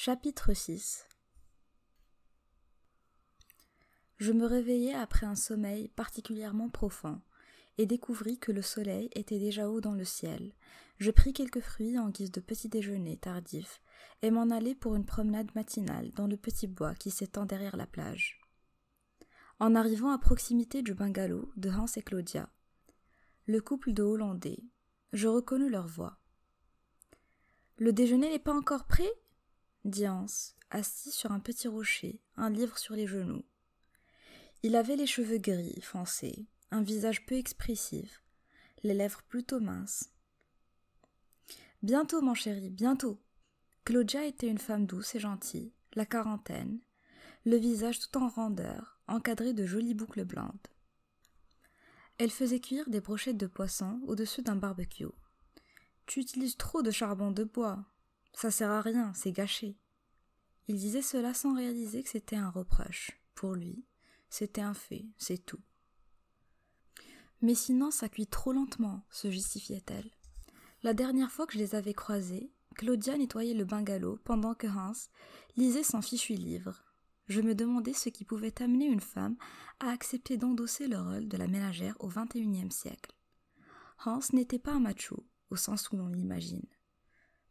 Chapitre 6 Je me réveillai après un sommeil particulièrement profond et découvris que le soleil était déjà haut dans le ciel. Je pris quelques fruits en guise de petit déjeuner tardif et m'en allai pour une promenade matinale dans le petit bois qui s'étend derrière la plage. En arrivant à proximité du bungalow de Hans et Claudia, le couple de Hollandais, je reconnus leur voix. Le déjeuner n'est pas encore prêt dit assis sur un petit rocher, un livre sur les genoux. Il avait les cheveux gris, foncés, un visage peu expressif, les lèvres plutôt minces. Bientôt, mon chéri, bientôt. Claudia était une femme douce et gentille, la quarantaine, le visage tout en rondeur, encadré de jolies boucles blondes. Elle faisait cuire des brochettes de poisson au-dessus d'un barbecue. Tu utilises trop de charbon de bois, ça sert à rien, c'est gâché. Il disait cela sans réaliser que c'était un reproche. Pour lui, c'était un fait, c'est tout. Mais sinon, ça cuit trop lentement, se justifiait-elle. La dernière fois que je les avais croisés, Claudia nettoyait le bungalow pendant que Hans lisait son fichu livre. Je me demandais ce qui pouvait amener une femme à accepter d'endosser le rôle de la ménagère au XXIe siècle. Hans n'était pas un macho, au sens où l'on l'imagine.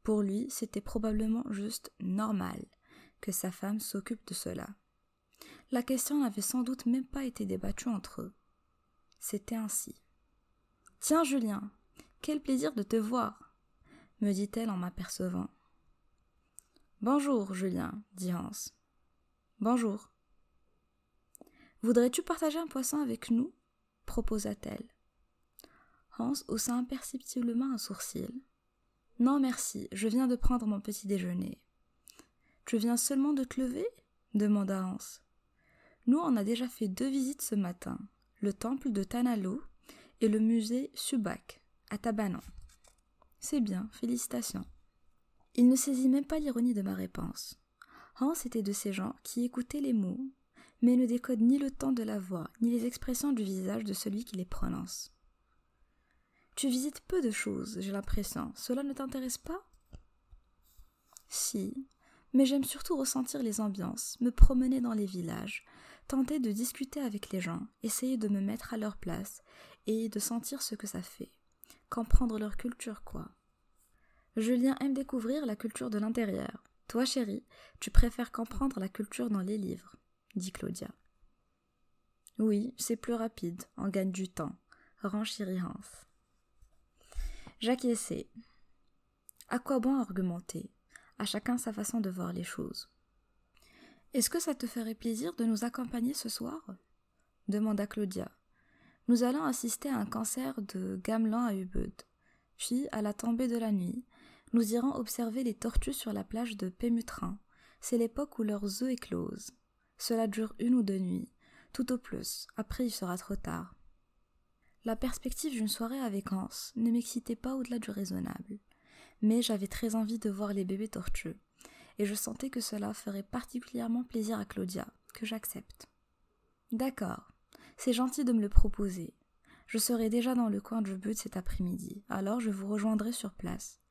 Pour lui, c'était probablement juste normal que sa femme s'occupe de cela. La question n'avait sans doute même pas été débattue entre eux. C'était ainsi. Tiens, Julien, quel plaisir de te voir, me dit-elle en m'apercevant. Bonjour, Julien, dit Hans. Bonjour. Voudrais-tu partager un poisson avec nous proposa-t-elle. Hans haussa imperceptiblement un sourcil. Non merci, je viens de prendre mon petit déjeuner. Tu viens seulement de te lever demanda Hans. Nous, on a déjà fait deux visites ce matin, le temple de Tanalo et le musée Subak, à Tabanan. C'est bien, félicitations. Il ne saisit même pas l'ironie de ma réponse. Hans était de ces gens qui écoutaient les mots, mais ne décodent ni le temps de la voix, ni les expressions du visage de celui qui les prononce. Tu visites peu de choses, j'ai l'impression. Cela ne t'intéresse pas Si, mais j'aime surtout ressentir les ambiances, me promener dans les villages, tenter de discuter avec les gens, essayer de me mettre à leur place et de sentir ce que ça fait. Comprendre leur culture, quoi. Julien aime découvrir la culture de l'intérieur. Toi, chérie, tu préfères comprendre la culture dans les livres, dit Claudia. Oui, c'est plus rapide, on gagne du temps, renchérit Hans. J'acquiesçai. À quoi bon argumenter À chacun sa façon de voir les choses. Est-ce que ça te ferait plaisir de nous accompagner ce soir demanda Claudia. Nous allons assister à un concert de gamelan à Ubud. Puis, à la tombée de la nuit, nous irons observer les tortues sur la plage de Pémutrin. C'est l'époque où leurs œufs éclosent. Cela dure une ou deux nuits, tout au plus. Après, il sera trop tard. La perspective d'une soirée avec Hans ne m'excitait pas au-delà du raisonnable, mais j'avais très envie de voir les bébés tortueux, et je sentais que cela ferait particulièrement plaisir à Claudia, que j'accepte. D'accord, c'est gentil de me le proposer. Je serai déjà dans le coin du but cet après-midi, alors je vous rejoindrai sur place.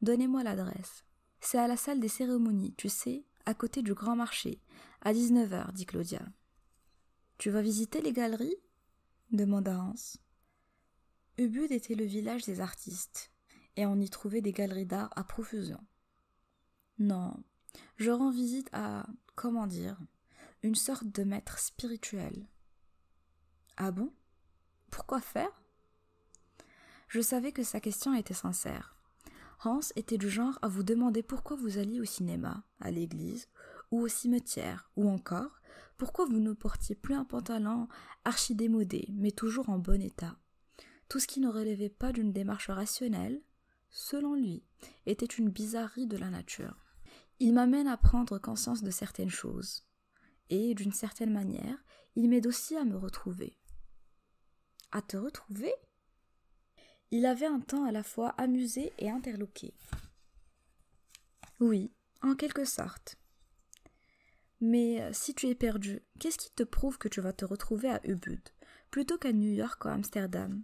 Donnez-moi l'adresse. C'est à la salle des cérémonies, tu sais, à côté du grand marché, à 19h, dit Claudia. Tu vas visiter les galeries demanda Hans. Ubud était le village des artistes, et on y trouvait des galeries d'art à profusion. Non, je rends visite à, comment dire, une sorte de maître spirituel. Ah bon Pourquoi faire Je savais que sa question était sincère. Hans était du genre à vous demander pourquoi vous alliez au cinéma, à l'église, ou au cimetière, ou encore pourquoi vous ne portiez plus un pantalon archi démodé, mais toujours en bon état. Tout ce qui ne relevait pas d'une démarche rationnelle, selon lui, était une bizarrerie de la nature. Il m'amène à prendre conscience de certaines choses, et d'une certaine manière, il m'aide aussi à me retrouver. À te retrouver Il avait un temps à la fois amusé et interloqué. Oui, en quelque sorte. Mais euh, si tu es perdu, qu'est-ce qui te prouve que tu vas te retrouver à Ubud, plutôt qu'à New York ou à Amsterdam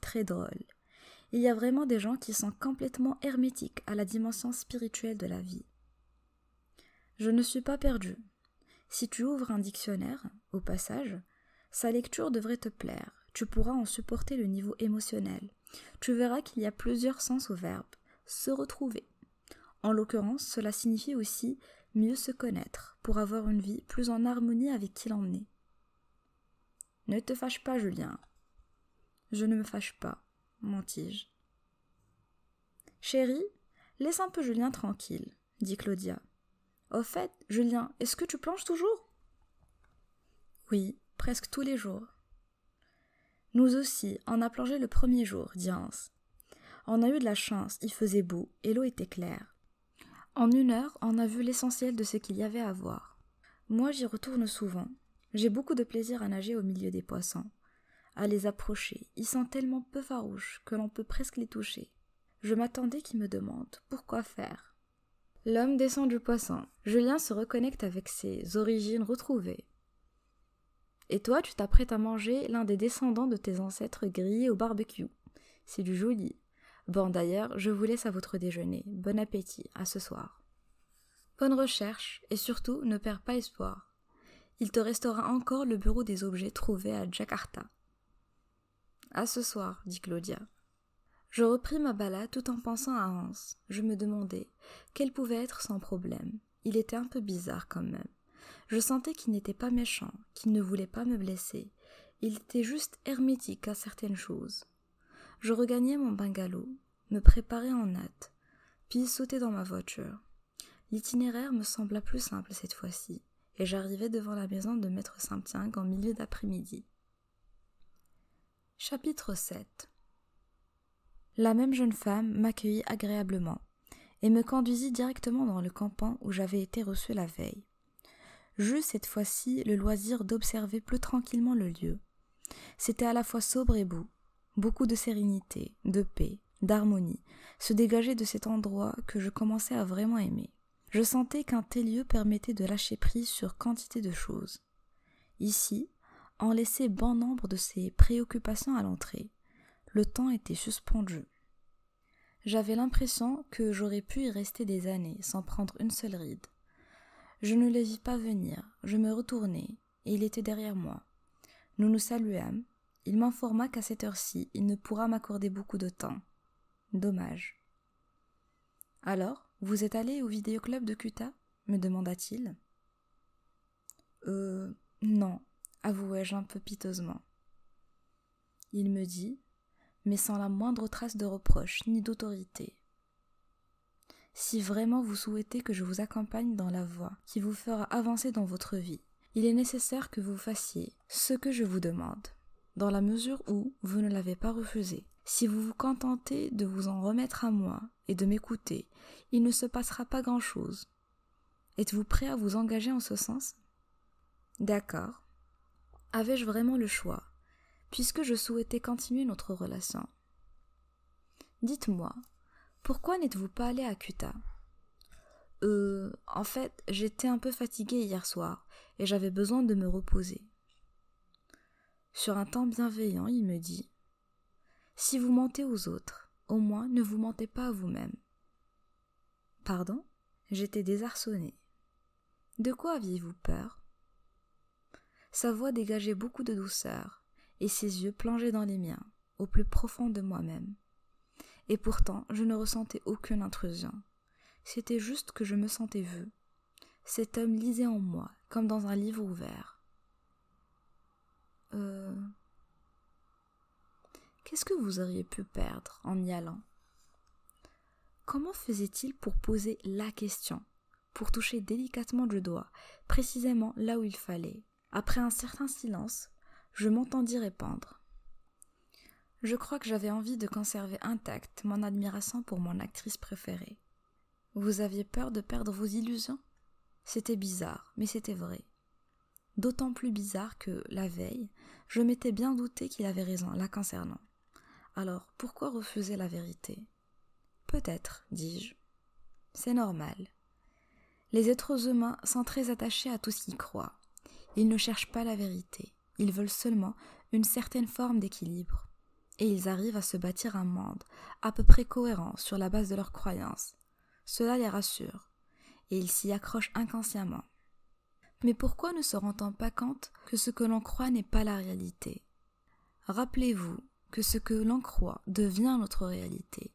très drôle. Il y a vraiment des gens qui sont complètement hermétiques à la dimension spirituelle de la vie. Je ne suis pas perdue. Si tu ouvres un dictionnaire, au passage, sa lecture devrait te plaire. Tu pourras en supporter le niveau émotionnel. Tu verras qu'il y a plusieurs sens au verbe se retrouver. En l'occurrence, cela signifie aussi mieux se connaître pour avoir une vie plus en harmonie avec qui l'on est. Ne te fâche pas, Julien. Je ne me fâche pas, mentis-je. Chérie, laisse un peu Julien tranquille, dit Claudia. Au fait, Julien, est-ce que tu plonges toujours Oui, presque tous les jours. Nous aussi, on a plongé le premier jour, dit Hans. On a eu de la chance, il faisait beau et l'eau était claire. En une heure, on a vu l'essentiel de ce qu'il y avait à voir. Moi, j'y retourne souvent. J'ai beaucoup de plaisir à nager au milieu des poissons à les approcher. Ils sont tellement peu farouches que l'on peut presque les toucher. Je m'attendais qu'ils me demandent pourquoi faire. L'homme descend du poisson. Julien se reconnecte avec ses origines retrouvées. Et toi, tu t'apprêtes à manger l'un des descendants de tes ancêtres grillés au barbecue. C'est du joli. Bon, d'ailleurs, je vous laisse à votre déjeuner. Bon appétit, à ce soir. Bonne recherche, et surtout, ne perds pas espoir. Il te restera encore le bureau des objets trouvés à Jakarta. À ce soir, dit Claudia. Je repris ma balade tout en pensant à Hans. Je me demandais quel pouvait être son problème. Il était un peu bizarre quand même. Je sentais qu'il n'était pas méchant, qu'il ne voulait pas me blesser. Il était juste hermétique à certaines choses. Je regagnais mon bungalow, me préparai en hâte, puis sautai dans ma voiture. L'itinéraire me sembla plus simple cette fois-ci, et j'arrivais devant la maison de Maître saint ing en milieu d'après-midi. Chapitre 7 La même jeune femme m'accueillit agréablement et me conduisit directement dans le campan où j'avais été reçu la veille. J'eus cette fois-ci le loisir d'observer plus tranquillement le lieu. C'était à la fois sobre et beau. Beaucoup de sérénité, de paix, d'harmonie se dégageaient de cet endroit que je commençais à vraiment aimer. Je sentais qu'un tel lieu permettait de lâcher prise sur quantité de choses. Ici, en bon nombre de ses préoccupations à l'entrée. Le temps était suspendu. J'avais l'impression que j'aurais pu y rester des années sans prendre une seule ride. Je ne les vis pas venir, je me retournai, et il était derrière moi. Nous nous saluâmes. Il m'informa qu'à cette heure-ci, il ne pourra m'accorder beaucoup de temps. Dommage. Alors, vous êtes allé au vidéoclub de Cuta me demanda-t-il. Euh, non, avouai-je un peu piteusement. Il me dit, mais sans la moindre trace de reproche ni d'autorité. Si vraiment vous souhaitez que je vous accompagne dans la voie qui vous fera avancer dans votre vie, il est nécessaire que vous fassiez ce que je vous demande, dans la mesure où vous ne l'avez pas refusé. Si vous vous contentez de vous en remettre à moi et de m'écouter, il ne se passera pas grand-chose. Êtes-vous prêt à vous engager en ce sens D'accord, avais-je vraiment le choix, puisque je souhaitais continuer notre relation Dites-moi, pourquoi n'êtes-vous pas allé à Cuta Euh, en fait, j'étais un peu fatiguée hier soir et j'avais besoin de me reposer. Sur un temps bienveillant, il me dit Si vous mentez aux autres, au moins ne vous mentez pas à vous-même. Pardon J'étais désarçonnée. De quoi aviez-vous peur sa voix dégageait beaucoup de douceur, et ses yeux plongeaient dans les miens, au plus profond de moi-même. Et pourtant, je ne ressentais aucune intrusion. C'était juste que je me sentais vue. Cet homme lisait en moi, comme dans un livre ouvert. Euh. Qu'est-ce que vous auriez pu perdre en y allant Comment faisait-il pour poser la question, pour toucher délicatement le doigt, précisément là où il fallait après un certain silence, je m'entendis répandre. Je crois que j'avais envie de conserver intacte mon admiration pour mon actrice préférée. Vous aviez peur de perdre vos illusions C'était bizarre, mais c'était vrai. D'autant plus bizarre que, la veille, je m'étais bien douté qu'il avait raison la concernant. Alors pourquoi refuser la vérité Peut-être, dis-je. C'est normal. Les êtres humains sont très attachés à tout ce qu'ils croient. Ils ne cherchent pas la vérité, ils veulent seulement une certaine forme d'équilibre. Et ils arrivent à se bâtir un monde à peu près cohérent sur la base de leurs croyances. Cela les rassure, et ils s'y accrochent inconsciemment. Mais pourquoi ne se rend-on pas compte que ce que l'on croit n'est pas la réalité Rappelez-vous que ce que l'on croit devient notre réalité.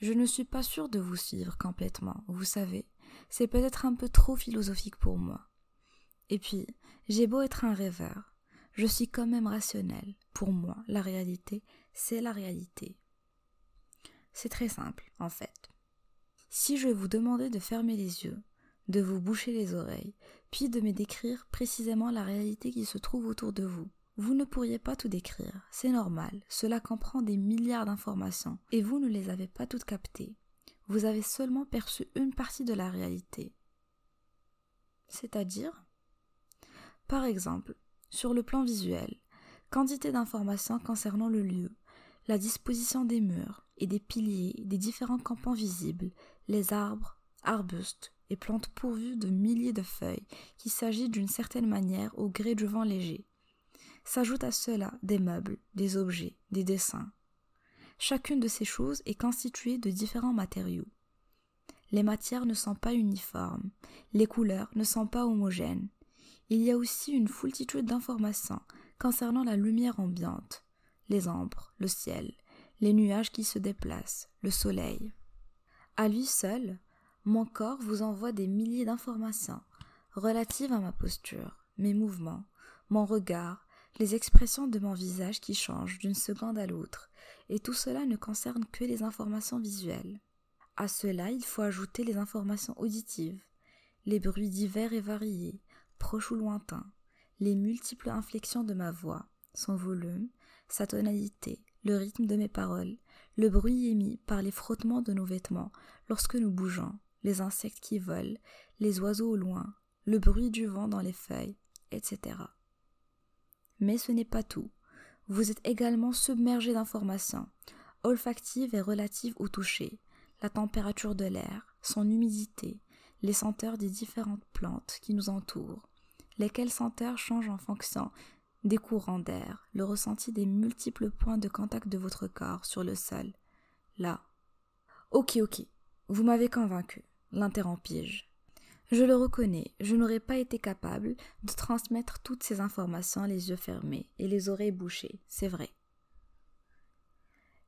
Je ne suis pas sûre de vous suivre complètement, vous savez, c'est peut-être un peu trop philosophique pour moi. Et puis, j'ai beau être un rêveur, je suis quand même rationnel. Pour moi, la réalité, c'est la réalité. C'est très simple, en fait. Si je vous demandais de fermer les yeux, de vous boucher les oreilles, puis de me décrire précisément la réalité qui se trouve autour de vous, vous ne pourriez pas tout décrire, c'est normal, cela comprend des milliards d'informations, et vous ne les avez pas toutes captées. Vous avez seulement perçu une partie de la réalité. C'est-à-dire par exemple, sur le plan visuel, quantité d'informations concernant le lieu, la disposition des murs et des piliers des différents campements visibles, les arbres, arbustes et plantes pourvues de milliers de feuilles qui s'agitent d'une certaine manière au gré du vent léger. S'ajoutent à cela des meubles, des objets, des dessins. Chacune de ces choses est constituée de différents matériaux. Les matières ne sont pas uniformes, les couleurs ne sont pas homogènes, il y a aussi une foultitude d'informations concernant la lumière ambiante, les ombres, le ciel, les nuages qui se déplacent, le soleil. À lui seul, mon corps vous envoie des milliers d'informations relatives à ma posture, mes mouvements, mon regard, les expressions de mon visage qui changent d'une seconde à l'autre, et tout cela ne concerne que les informations visuelles. À cela, il faut ajouter les informations auditives, les bruits divers et variés, proche ou lointain, les multiples inflexions de ma voix, son volume, sa tonalité, le rythme de mes paroles, le bruit émis par les frottements de nos vêtements lorsque nous bougeons, les insectes qui volent, les oiseaux au loin, le bruit du vent dans les feuilles, etc. Mais ce n'est pas tout. Vous êtes également submergé d'informations, olfactives et relatives au toucher, la température de l'air, son humidité, les senteurs des différentes plantes qui nous entourent, lesquelles senteurs changent en fonction des courants d'air, le ressenti des multiples points de contact de votre corps sur le sol. Là. Ok, ok, vous m'avez convaincu, l'interrompis-je. Je le reconnais, je n'aurais pas été capable de transmettre toutes ces informations les yeux fermés et les oreilles bouchées, c'est vrai.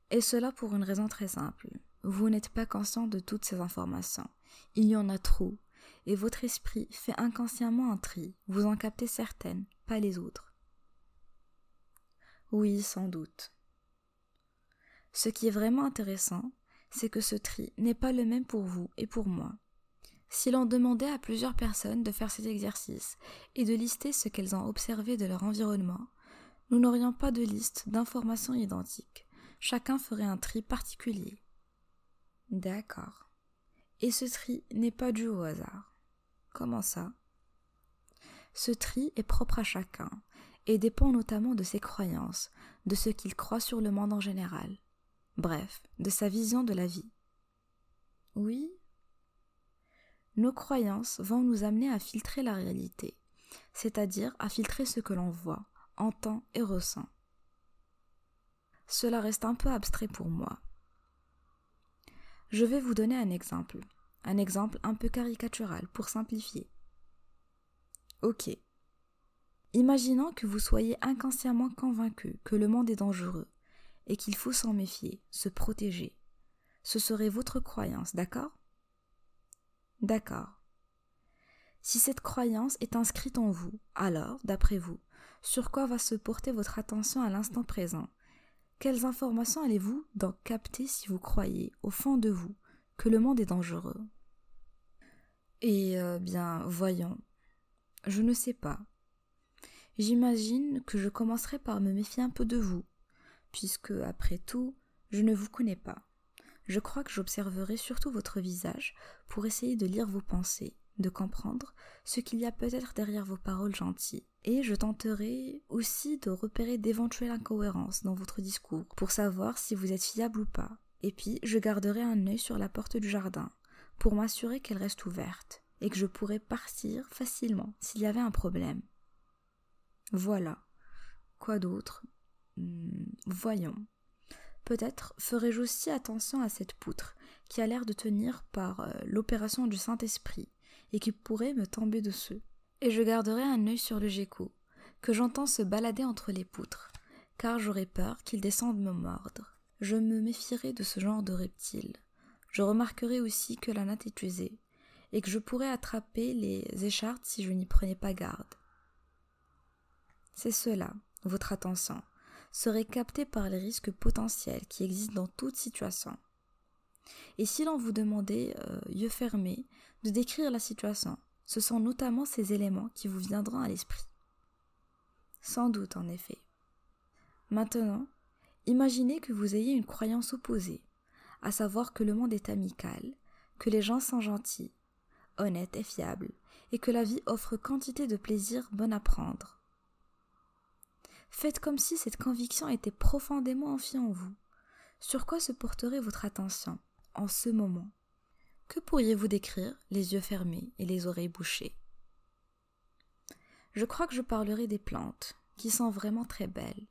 Et cela pour une raison très simple. Vous n'êtes pas conscient de toutes ces informations. Il y en a trop. Et votre esprit fait inconsciemment un tri. Vous en captez certaines, pas les autres. Oui, sans doute. Ce qui est vraiment intéressant, c'est que ce tri n'est pas le même pour vous et pour moi. Si l'on demandait à plusieurs personnes de faire cet exercice et de lister ce qu'elles ont observé de leur environnement, nous n'aurions pas de liste d'informations identiques. Chacun ferait un tri particulier. D'accord. Et ce tri n'est pas dû au hasard. Comment ça Ce tri est propre à chacun et dépend notamment de ses croyances, de ce qu'il croit sur le monde en général, bref, de sa vision de la vie. Oui Nos croyances vont nous amener à filtrer la réalité, c'est-à-dire à filtrer ce que l'on voit, entend et ressent. Cela reste un peu abstrait pour moi, je vais vous donner un exemple, un exemple un peu caricatural pour simplifier. Ok. Imaginons que vous soyez inconsciemment convaincu que le monde est dangereux et qu'il faut s'en méfier, se protéger. Ce serait votre croyance, d'accord D'accord. Si cette croyance est inscrite en vous, alors, d'après vous, sur quoi va se porter votre attention à l'instant présent quelles informations allez-vous d'en capter si vous croyez, au fond de vous, que le monde est dangereux Eh bien, voyons. Je ne sais pas. J'imagine que je commencerai par me méfier un peu de vous, puisque, après tout, je ne vous connais pas. Je crois que j'observerai surtout votre visage pour essayer de lire vos pensées, de comprendre ce qu'il y a peut-être derrière vos paroles gentilles. Et je tenterai aussi de repérer d'éventuelles incohérences dans votre discours pour savoir si vous êtes fiable ou pas. Et puis, je garderai un œil sur la porte du jardin pour m'assurer qu'elle reste ouverte et que je pourrai partir facilement s'il y avait un problème. Voilà. Quoi d'autre hmm, Voyons. Peut-être ferai-je aussi attention à cette poutre qui a l'air de tenir par euh, l'opération du Saint-Esprit et qui pourrait me tomber dessus et je garderai un œil sur le gecko, que j'entends se balader entre les poutres, car j'aurai peur qu'il descende me mordre. Je me méfierai de ce genre de reptile. Je remarquerai aussi que la natte est usée, et que je pourrais attraper les échardes si je n'y prenais pas garde. C'est cela, votre attention, serait captée par les risques potentiels qui existent dans toute situation. Et si l'on vous demandait, euh, yeux fermés, de décrire la situation, ce sont notamment ces éléments qui vous viendront à l'esprit. Sans doute, en effet. Maintenant, imaginez que vous ayez une croyance opposée, à savoir que le monde est amical, que les gens sont gentils, honnêtes et fiables, et que la vie offre quantité de plaisirs bon à prendre. Faites comme si cette conviction était profondément enfiée en vous. Sur quoi se porterait votre attention en ce moment que pourriez-vous décrire, les yeux fermés et les oreilles bouchées Je crois que je parlerai des plantes, qui sont vraiment très belles,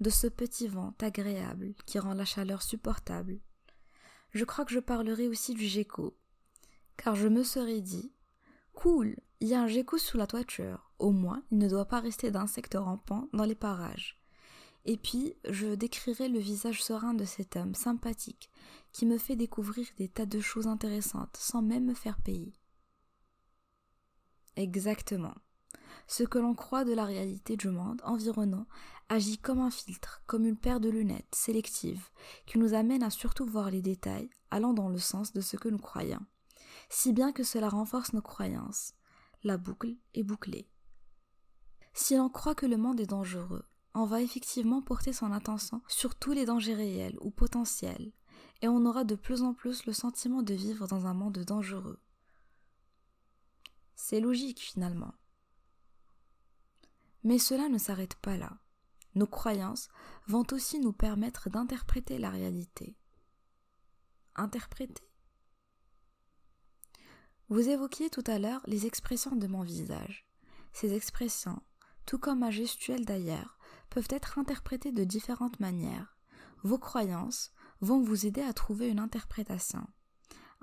de ce petit vent agréable qui rend la chaleur supportable. Je crois que je parlerai aussi du gecko, car je me serais dit Cool, il y a un gecko sous la toiture, au moins il ne doit pas rester d'insectes rampants dans les parages. Et puis, je décrirai le visage serein de cet homme sympathique qui me fait découvrir des tas de choses intéressantes sans même me faire payer. Exactement. Ce que l'on croit de la réalité du monde environnant agit comme un filtre, comme une paire de lunettes sélectives, qui nous amène à surtout voir les détails allant dans le sens de ce que nous croyons, si bien que cela renforce nos croyances. La boucle est bouclée. Si l'on croit que le monde est dangereux, on va effectivement porter son attention sur tous les dangers réels ou potentiels, et on aura de plus en plus le sentiment de vivre dans un monde dangereux. C'est logique finalement. Mais cela ne s'arrête pas là. Nos croyances vont aussi nous permettre d'interpréter la réalité. Interpréter Vous évoquiez tout à l'heure les expressions de mon visage. Ces expressions, tout comme ma gestuelle d'ailleurs, peuvent être interprétées de différentes manières. Vos croyances vont vous aider à trouver une interprétation.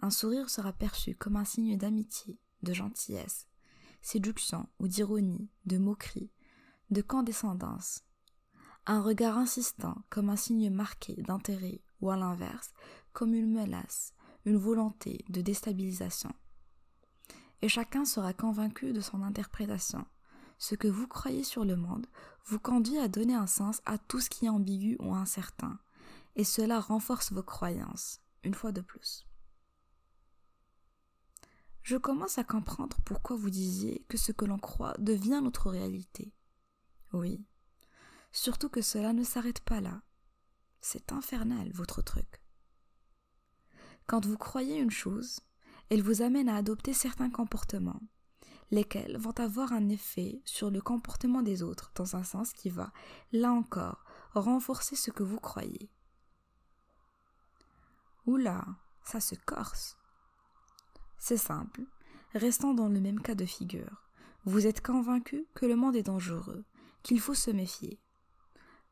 Un sourire sera perçu comme un signe d'amitié, de gentillesse, séduction ou d'ironie, de moquerie, de condescendance. Un regard insistant comme un signe marqué d'intérêt ou à l'inverse comme une menace, une volonté de déstabilisation. Et chacun sera convaincu de son interprétation. Ce que vous croyez sur le monde vous conduit à donner un sens à tout ce qui est ambigu ou incertain et cela renforce vos croyances, une fois de plus. Je commence à comprendre pourquoi vous disiez que ce que l'on croit devient notre réalité. Oui, surtout que cela ne s'arrête pas là. C'est infernal, votre truc. Quand vous croyez une chose, elle vous amène à adopter certains comportements, lesquels vont avoir un effet sur le comportement des autres dans un sens qui va, là encore, renforcer ce que vous croyez. Oula, ça se corse. C'est simple. Restant dans le même cas de figure. Vous êtes convaincu que le monde est dangereux, qu'il faut se méfier.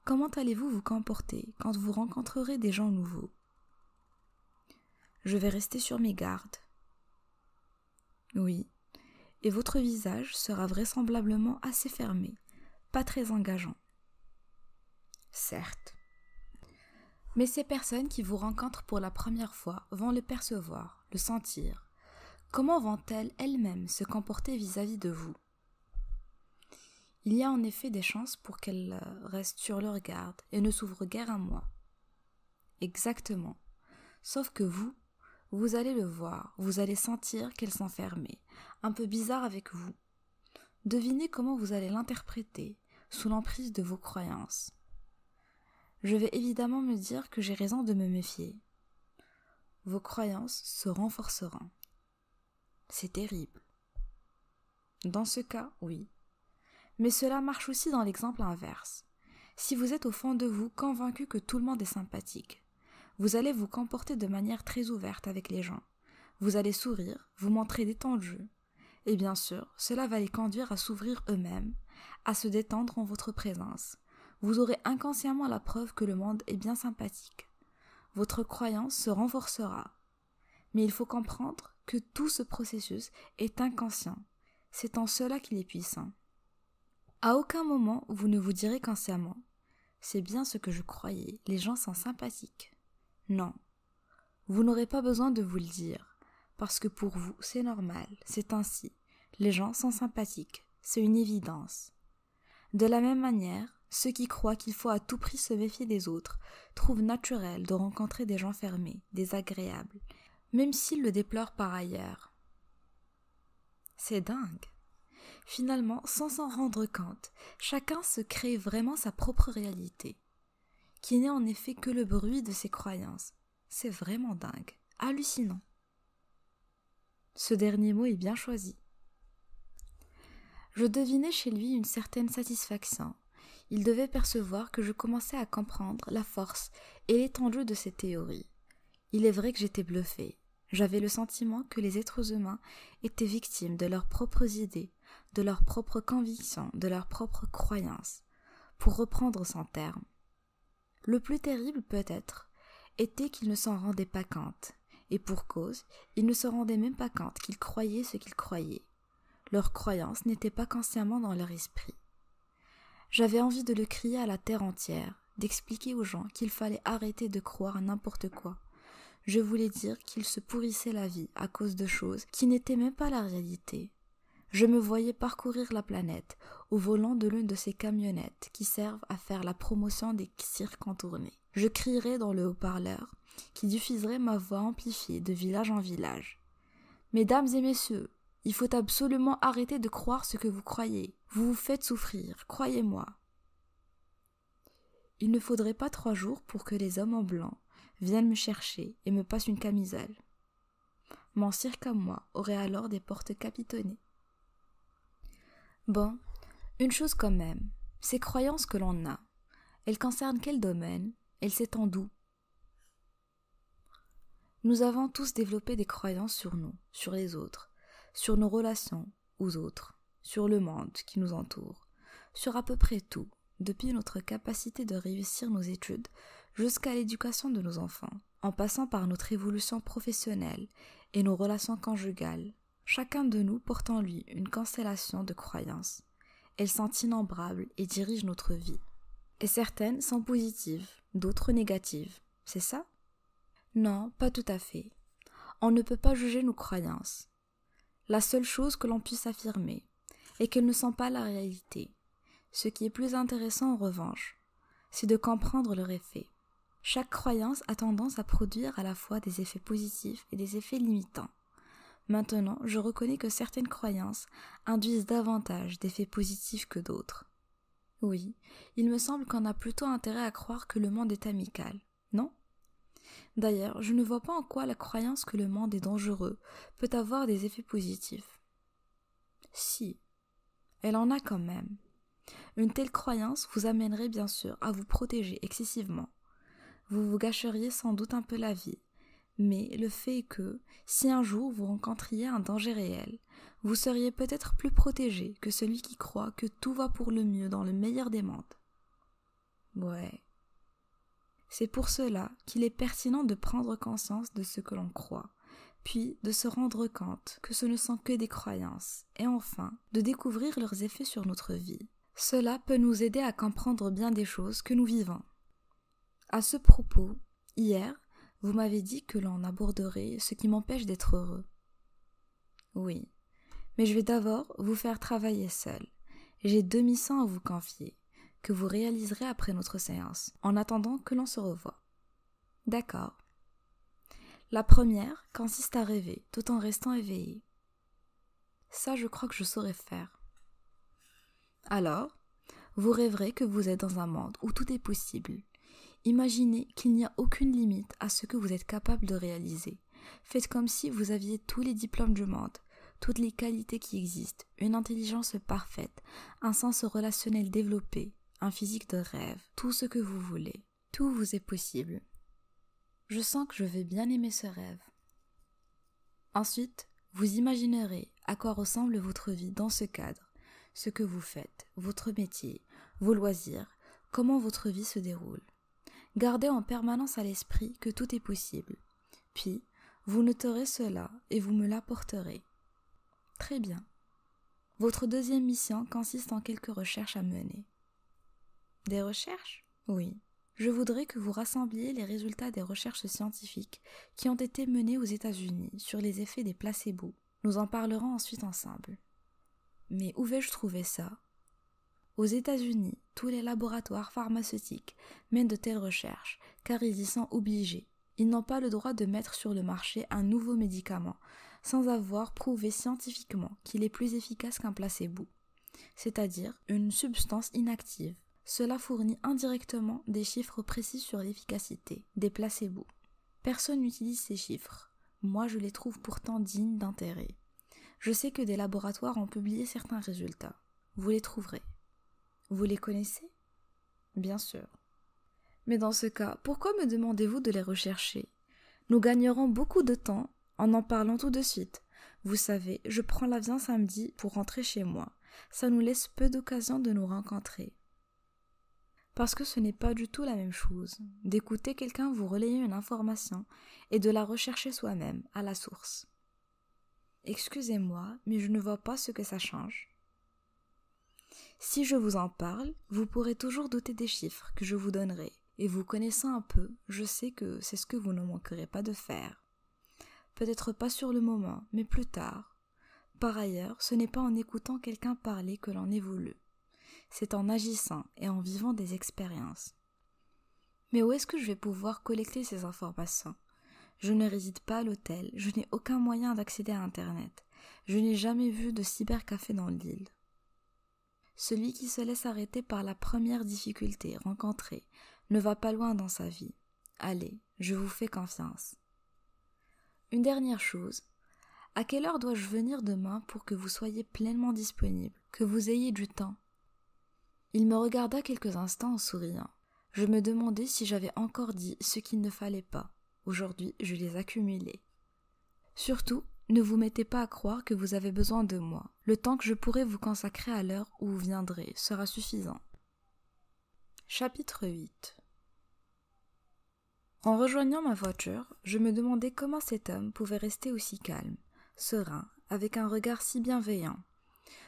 Comment allez-vous vous comporter quand vous rencontrerez des gens nouveaux Je vais rester sur mes gardes. Oui, et votre visage sera vraisemblablement assez fermé, pas très engageant. Certes. Mais ces personnes qui vous rencontrent pour la première fois vont le percevoir, le sentir. Comment vont-elles elles-mêmes se comporter vis-à-vis de vous Il y a en effet des chances pour qu'elles euh, restent sur leur garde et ne s'ouvrent guère à moi. Exactement. Sauf que vous, vous allez le voir, vous allez sentir qu'elles s'enferment, un peu bizarre avec vous. Devinez comment vous allez l'interpréter, sous l'emprise de vos croyances je vais évidemment me dire que j'ai raison de me méfier. Vos croyances se renforceront. C'est terrible. Dans ce cas, oui. Mais cela marche aussi dans l'exemple inverse. Si vous êtes au fond de vous convaincu que tout le monde est sympathique, vous allez vous comporter de manière très ouverte avec les gens. Vous allez sourire, vous montrer détendu. Et bien sûr, cela va les conduire à s'ouvrir eux-mêmes, à se détendre en votre présence, vous aurez inconsciemment la preuve que le monde est bien sympathique. Votre croyance se renforcera. Mais il faut comprendre que tout ce processus est inconscient. C'est en cela qu'il est puissant. À aucun moment vous ne vous direz consciemment C'est bien ce que je croyais, les gens sont sympathiques. Non. Vous n'aurez pas besoin de vous le dire, parce que pour vous c'est normal, c'est ainsi. Les gens sont sympathiques, c'est une évidence. De la même manière, ceux qui croient qu'il faut à tout prix se méfier des autres trouvent naturel de rencontrer des gens fermés, désagréables, même s'ils le déplorent par ailleurs. C'est dingue. Finalement, sans s'en rendre compte, chacun se crée vraiment sa propre réalité, qui n'est en effet que le bruit de ses croyances. C'est vraiment dingue, hallucinant. Ce dernier mot est bien choisi. Je devinais chez lui une certaine satisfaction, il devait percevoir que je commençais à comprendre la force et l'étendue de ces théories. Il est vrai que j'étais bluffé. J'avais le sentiment que les êtres humains étaient victimes de leurs propres idées, de leurs propres convictions, de leurs propres croyances, pour reprendre son terme. Le plus terrible peut-être était qu'ils ne s'en rendaient pas compte, et pour cause, ils ne se rendaient même pas compte qu'ils croyaient ce qu'ils croyaient. Leurs croyances n'était pas consciemment dans leur esprit. J'avais envie de le crier à la terre entière, d'expliquer aux gens qu'il fallait arrêter de croire à n'importe quoi. Je voulais dire qu'il se pourrissait la vie à cause de choses qui n'étaient même pas la réalité. Je me voyais parcourir la planète au volant de l'une de ces camionnettes qui servent à faire la promotion des cirques en tournée. Je crierais dans le haut-parleur qui diffuserait ma voix amplifiée de village en village. Mesdames et messieurs, il faut absolument arrêter de croire ce que vous croyez. Vous vous faites souffrir, croyez-moi. Il ne faudrait pas trois jours pour que les hommes en blanc viennent me chercher et me passent une camisole. Mon cirque moi aurait alors des portes capitonnées. Bon, une chose quand même, ces croyances que l'on a, elles concernent quel domaine Elles s'étendent d'où Nous avons tous développé des croyances sur nous, sur les autres, sur nos relations aux autres, sur le monde qui nous entoure, sur à peu près tout, depuis notre capacité de réussir nos études jusqu'à l'éducation de nos enfants, en passant par notre évolution professionnelle et nos relations conjugales, chacun de nous porte en lui une constellation de croyances. Elles sont innombrables et dirigent notre vie. Et certaines sont positives, d'autres négatives, c'est ça Non, pas tout à fait. On ne peut pas juger nos croyances, la seule chose que l'on puisse affirmer est qu'elles ne sont pas la réalité. Ce qui est plus intéressant en revanche, c'est de comprendre leur effet. Chaque croyance a tendance à produire à la fois des effets positifs et des effets limitants. Maintenant, je reconnais que certaines croyances induisent davantage d'effets positifs que d'autres. Oui, il me semble qu'on a plutôt intérêt à croire que le monde est amical, non D'ailleurs, je ne vois pas en quoi la croyance que le monde est dangereux peut avoir des effets positifs. Si, elle en a quand même. Une telle croyance vous amènerait bien sûr à vous protéger excessivement. Vous vous gâcheriez sans doute un peu la vie, mais le fait est que, si un jour vous rencontriez un danger réel, vous seriez peut-être plus protégé que celui qui croit que tout va pour le mieux dans le meilleur des mondes. Ouais. C'est pour cela qu'il est pertinent de prendre conscience de ce que l'on croit, puis de se rendre compte que ce ne sont que des croyances, et enfin de découvrir leurs effets sur notre vie. Cela peut nous aider à comprendre bien des choses que nous vivons. À ce propos, hier, vous m'avez dit que l'on aborderait ce qui m'empêche d'être heureux. Oui, mais je vais d'abord vous faire travailler seul. J'ai demi sang à vous confier que vous réaliserez après notre séance, en attendant que l'on se revoie. D'accord. La première consiste à rêver tout en restant éveillé. Ça, je crois que je saurais faire. Alors, vous rêverez que vous êtes dans un monde où tout est possible. Imaginez qu'il n'y a aucune limite à ce que vous êtes capable de réaliser. Faites comme si vous aviez tous les diplômes du monde, toutes les qualités qui existent, une intelligence parfaite, un sens relationnel développé, un physique de rêve, tout ce que vous voulez. Tout vous est possible. Je sens que je vais bien aimer ce rêve. Ensuite, vous imaginerez à quoi ressemble votre vie dans ce cadre, ce que vous faites, votre métier, vos loisirs, comment votre vie se déroule. Gardez en permanence à l'esprit que tout est possible. Puis, vous noterez cela et vous me l'apporterez. Très bien. Votre deuxième mission consiste en quelques recherches à mener. Des recherches Oui. Je voudrais que vous rassembliez les résultats des recherches scientifiques qui ont été menées aux États-Unis sur les effets des placebos. Nous en parlerons ensuite ensemble. Mais où vais-je trouver ça Aux États-Unis, tous les laboratoires pharmaceutiques mènent de telles recherches, car ils y sont obligés. Ils n'ont pas le droit de mettre sur le marché un nouveau médicament sans avoir prouvé scientifiquement qu'il est plus efficace qu'un placebo, c'est-à-dire une substance inactive. Cela fournit indirectement des chiffres précis sur l'efficacité des placebos. Personne n'utilise ces chiffres. Moi, je les trouve pourtant dignes d'intérêt. Je sais que des laboratoires ont publié certains résultats. Vous les trouverez. Vous les connaissez Bien sûr. Mais dans ce cas, pourquoi me demandez-vous de les rechercher Nous gagnerons beaucoup de temps en en parlant tout de suite. Vous savez, je prends l'avion samedi pour rentrer chez moi. Ça nous laisse peu d'occasion de nous rencontrer. Parce que ce n'est pas du tout la même chose d'écouter quelqu'un vous relayer une information et de la rechercher soi-même à la source. Excusez-moi, mais je ne vois pas ce que ça change. Si je vous en parle, vous pourrez toujours douter des chiffres que je vous donnerai, et vous connaissant un peu, je sais que c'est ce que vous ne manquerez pas de faire. Peut-être pas sur le moment, mais plus tard. Par ailleurs, ce n'est pas en écoutant quelqu'un parler que l'on évolue c'est en agissant et en vivant des expériences. Mais où est-ce que je vais pouvoir collecter ces informations Je ne réside pas à l'hôtel, je n'ai aucun moyen d'accéder à Internet, je n'ai jamais vu de cybercafé dans l'île. Celui qui se laisse arrêter par la première difficulté rencontrée ne va pas loin dans sa vie. Allez, je vous fais confiance. Une dernière chose, à quelle heure dois-je venir demain pour que vous soyez pleinement disponible, que vous ayez du temps il me regarda quelques instants en souriant. Je me demandais si j'avais encore dit ce qu'il ne fallait pas. Aujourd'hui, je les accumulais. Surtout, ne vous mettez pas à croire que vous avez besoin de moi. Le temps que je pourrai vous consacrer à l'heure où vous viendrez sera suffisant. Chapitre 8 En rejoignant ma voiture, je me demandais comment cet homme pouvait rester aussi calme, serein, avec un regard si bienveillant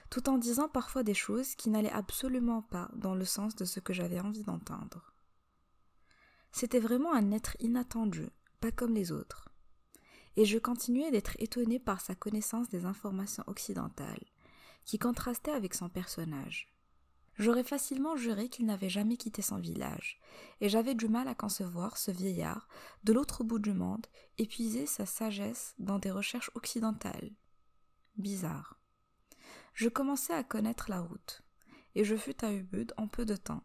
tout en disant parfois des choses qui n'allaient absolument pas dans le sens de ce que j'avais envie d'entendre. C'était vraiment un être inattendu, pas comme les autres. Et je continuais d'être étonnée par sa connaissance des informations occidentales, qui contrastait avec son personnage. J'aurais facilement juré qu'il n'avait jamais quitté son village, et j'avais du mal à concevoir ce vieillard, de l'autre bout du monde, épuiser sa sagesse dans des recherches occidentales. Bizarre. Je commençais à connaître la route, et je fus à Ubud en peu de temps.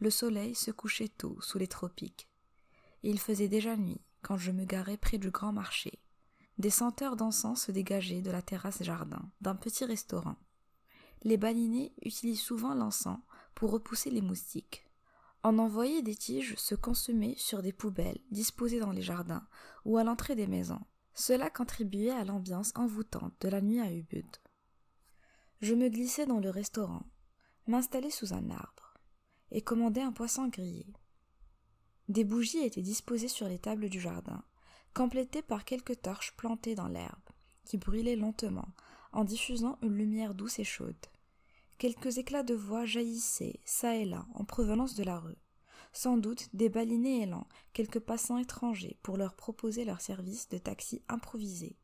Le soleil se couchait tôt sous les tropiques, il faisait déjà nuit quand je me garais près du grand marché. Des senteurs d'encens se dégageaient de la terrasse jardin d'un petit restaurant. Les balinés utilisent souvent l'encens pour repousser les moustiques. En voyait des tiges se consumer sur des poubelles disposées dans les jardins ou à l'entrée des maisons. Cela contribuait à l'ambiance envoûtante de la nuit à Ubud. Je me glissai dans le restaurant, m'installai sous un arbre, et commandai un poisson grillé. Des bougies étaient disposées sur les tables du jardin, complétées par quelques torches plantées dans l'herbe, qui brûlaient lentement, en diffusant une lumière douce et chaude. Quelques éclats de voix jaillissaient, çà et là, en provenance de la rue. Sans doute des balinés élans, quelques passants étrangers, pour leur proposer leur service de taxi improvisé.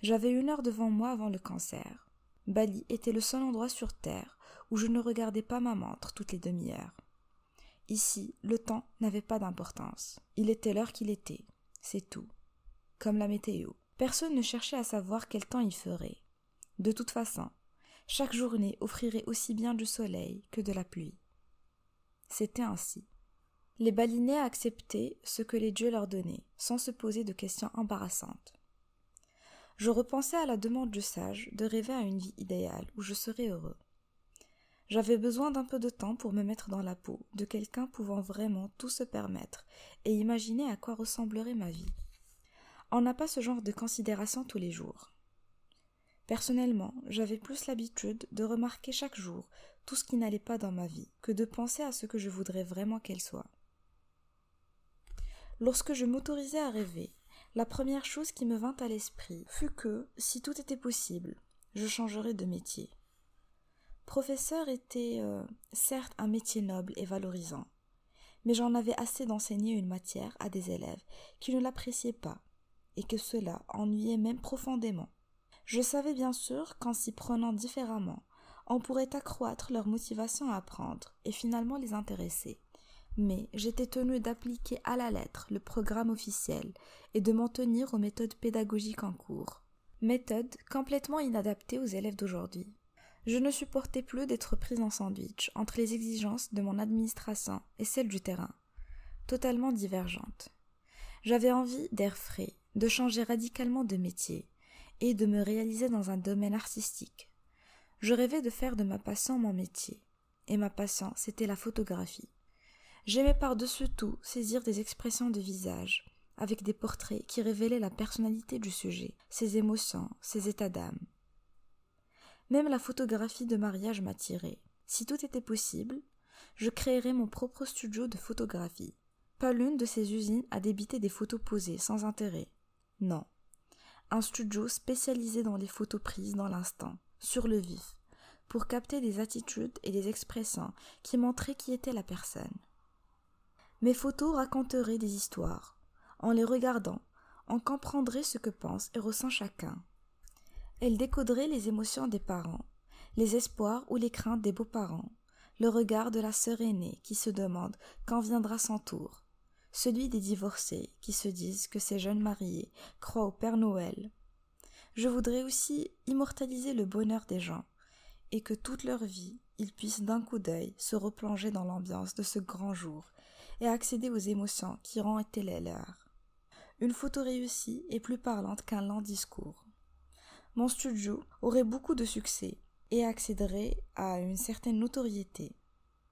J'avais une heure devant moi avant le cancer. Bali était le seul endroit sur Terre où je ne regardais pas ma montre toutes les demi-heures. Ici, le temps n'avait pas d'importance. Il était l'heure qu'il était, c'est tout. Comme la météo. Personne ne cherchait à savoir quel temps il ferait. De toute façon, chaque journée offrirait aussi bien du soleil que de la pluie. C'était ainsi. Les balinais acceptaient ce que les dieux leur donnaient, sans se poser de questions embarrassantes. Je repensais à la demande du sage de rêver à une vie idéale où je serais heureux. J'avais besoin d'un peu de temps pour me mettre dans la peau de quelqu'un pouvant vraiment tout se permettre et imaginer à quoi ressemblerait ma vie. On n'a pas ce genre de considération tous les jours. Personnellement, j'avais plus l'habitude de remarquer chaque jour tout ce qui n'allait pas dans ma vie que de penser à ce que je voudrais vraiment qu'elle soit. Lorsque je m'autorisais à rêver, la première chose qui me vint à l'esprit fut que, si tout était possible, je changerais de métier. Professeur était euh, certes un métier noble et valorisant, mais j'en avais assez d'enseigner une matière à des élèves qui ne l'appréciaient pas, et que cela ennuyait même profondément. Je savais bien sûr qu'en s'y prenant différemment, on pourrait accroître leur motivation à apprendre et finalement les intéresser mais j'étais tenu d'appliquer à la lettre le programme officiel et de m'en tenir aux méthodes pédagogiques en cours. méthodes complètement inadaptées aux élèves d'aujourd'hui. Je ne supportais plus d'être prise en sandwich entre les exigences de mon administration et celles du terrain, totalement divergentes. J'avais envie d'air frais, de changer radicalement de métier et de me réaliser dans un domaine artistique. Je rêvais de faire de ma passant mon métier, et ma passant, c'était la photographie. J'aimais par-dessus tout saisir des expressions de visage, avec des portraits qui révélaient la personnalité du sujet, ses émotions, ses états d'âme. Même la photographie de mariage m'attirait. Si tout était possible, je créerais mon propre studio de photographie. Pas l'une de ces usines à débiter des photos posées sans intérêt. Non. Un studio spécialisé dans les photos prises dans l'instant, sur le vif, pour capter des attitudes et des expressions qui montraient qui était la personne. Mes photos raconteraient des histoires. En les regardant, on comprendrait ce que pense et ressent chacun. Elles décoderaient les émotions des parents, les espoirs ou les craintes des beaux-parents, le regard de la sœur aînée qui se demande quand viendra son tour, celui des divorcés qui se disent que ces jeunes mariés croient au Père Noël. Je voudrais aussi immortaliser le bonheur des gens et que toute leur vie, ils puissent d'un coup d'œil se replonger dans l'ambiance de ce grand jour et accéder aux émotions qui rendent telle les Une photo réussie est plus parlante qu'un lent discours. Mon studio aurait beaucoup de succès et accéderait à une certaine notoriété.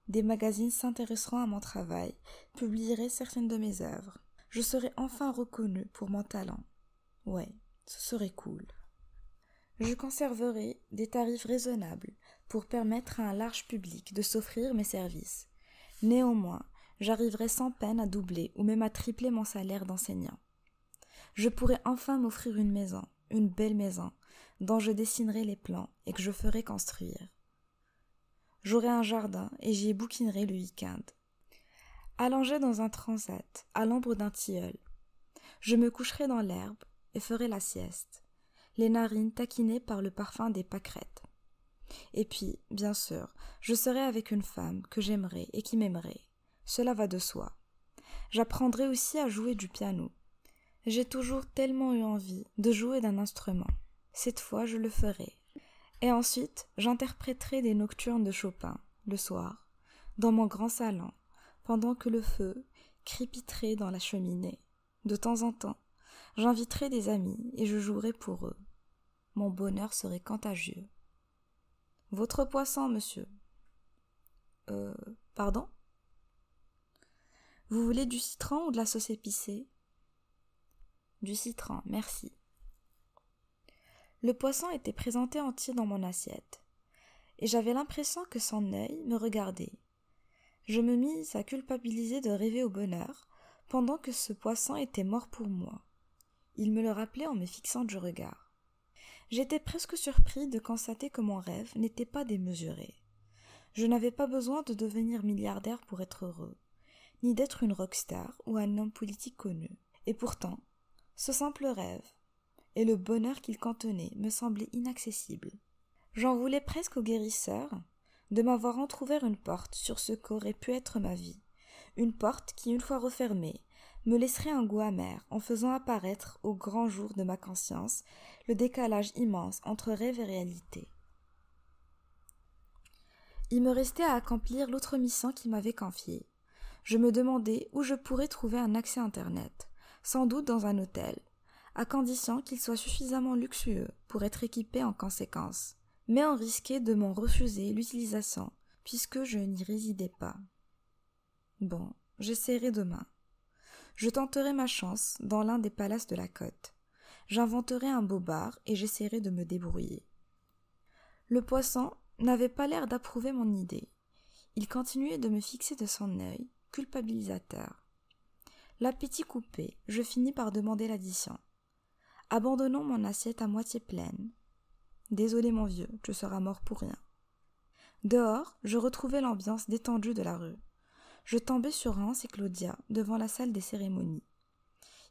Des magazines s'intéresseront à mon travail publieraient certaines de mes œuvres. Je serais enfin reconnu pour mon talent. Ouais, ce serait cool. Je conserverai des tarifs raisonnables pour permettre à un large public de s'offrir mes services. Néanmoins, J'arriverai sans peine à doubler ou même à tripler mon salaire d'enseignant. Je pourrai enfin m'offrir une maison, une belle maison, dont je dessinerai les plans et que je ferai construire. J'aurai un jardin et j'y bouquinerai le week-end. Allongé dans un transat, à l'ombre d'un tilleul, je me coucherai dans l'herbe et ferai la sieste, les narines taquinées par le parfum des pâquerettes. Et puis, bien sûr, je serai avec une femme que j'aimerai et qui m'aimerait, cela va de soi. J'apprendrai aussi à jouer du piano. J'ai toujours tellement eu envie de jouer d'un instrument. Cette fois, je le ferai. Et ensuite, j'interpréterai des nocturnes de Chopin, le soir, dans mon grand salon, pendant que le feu crépiterait dans la cheminée. De temps en temps, j'inviterai des amis et je jouerai pour eux. Mon bonheur serait contagieux. Votre poisson, monsieur. Euh, pardon vous voulez du citron ou de la sauce épicée Du citron, merci. Le poisson était présenté entier dans mon assiette, et j'avais l'impression que son œil me regardait. Je me mis à culpabiliser de rêver au bonheur, pendant que ce poisson était mort pour moi. Il me le rappelait en me fixant du regard. J'étais presque surpris de constater que mon rêve n'était pas démesuré. Je n'avais pas besoin de devenir milliardaire pour être heureux ni d'être une rockstar ou un homme politique connu. Et pourtant, ce simple rêve et le bonheur qu'il contenait me semblaient inaccessibles. J'en voulais presque au guérisseur de m'avoir entr'ouvert une porte sur ce qu'aurait pu être ma vie, une porte qui, une fois refermée, me laisserait un goût amer en faisant apparaître au grand jour de ma conscience le décalage immense entre rêve et réalité. Il me restait à accomplir l'autre mission qu'il m'avait confiée, je me demandais où je pourrais trouver un accès Internet, sans doute dans un hôtel, à condition qu'il soit suffisamment luxueux pour être équipé en conséquence, mais en risquait de m'en refuser l'utilisation, puisque je n'y résidais pas. Bon, j'essaierai demain. Je tenterai ma chance dans l'un des palaces de la côte. J'inventerai un beau bar et j'essaierai de me débrouiller. Le poisson n'avait pas l'air d'approuver mon idée. Il continuait de me fixer de son œil, culpabilisateur. L'appétit coupé, je finis par demander l'addition. Abandonnons mon assiette à moitié pleine. Désolé mon vieux, tu seras mort pour rien. Dehors, je retrouvais l'ambiance détendue de la rue. Je tombais sur Hans et Claudia devant la salle des cérémonies.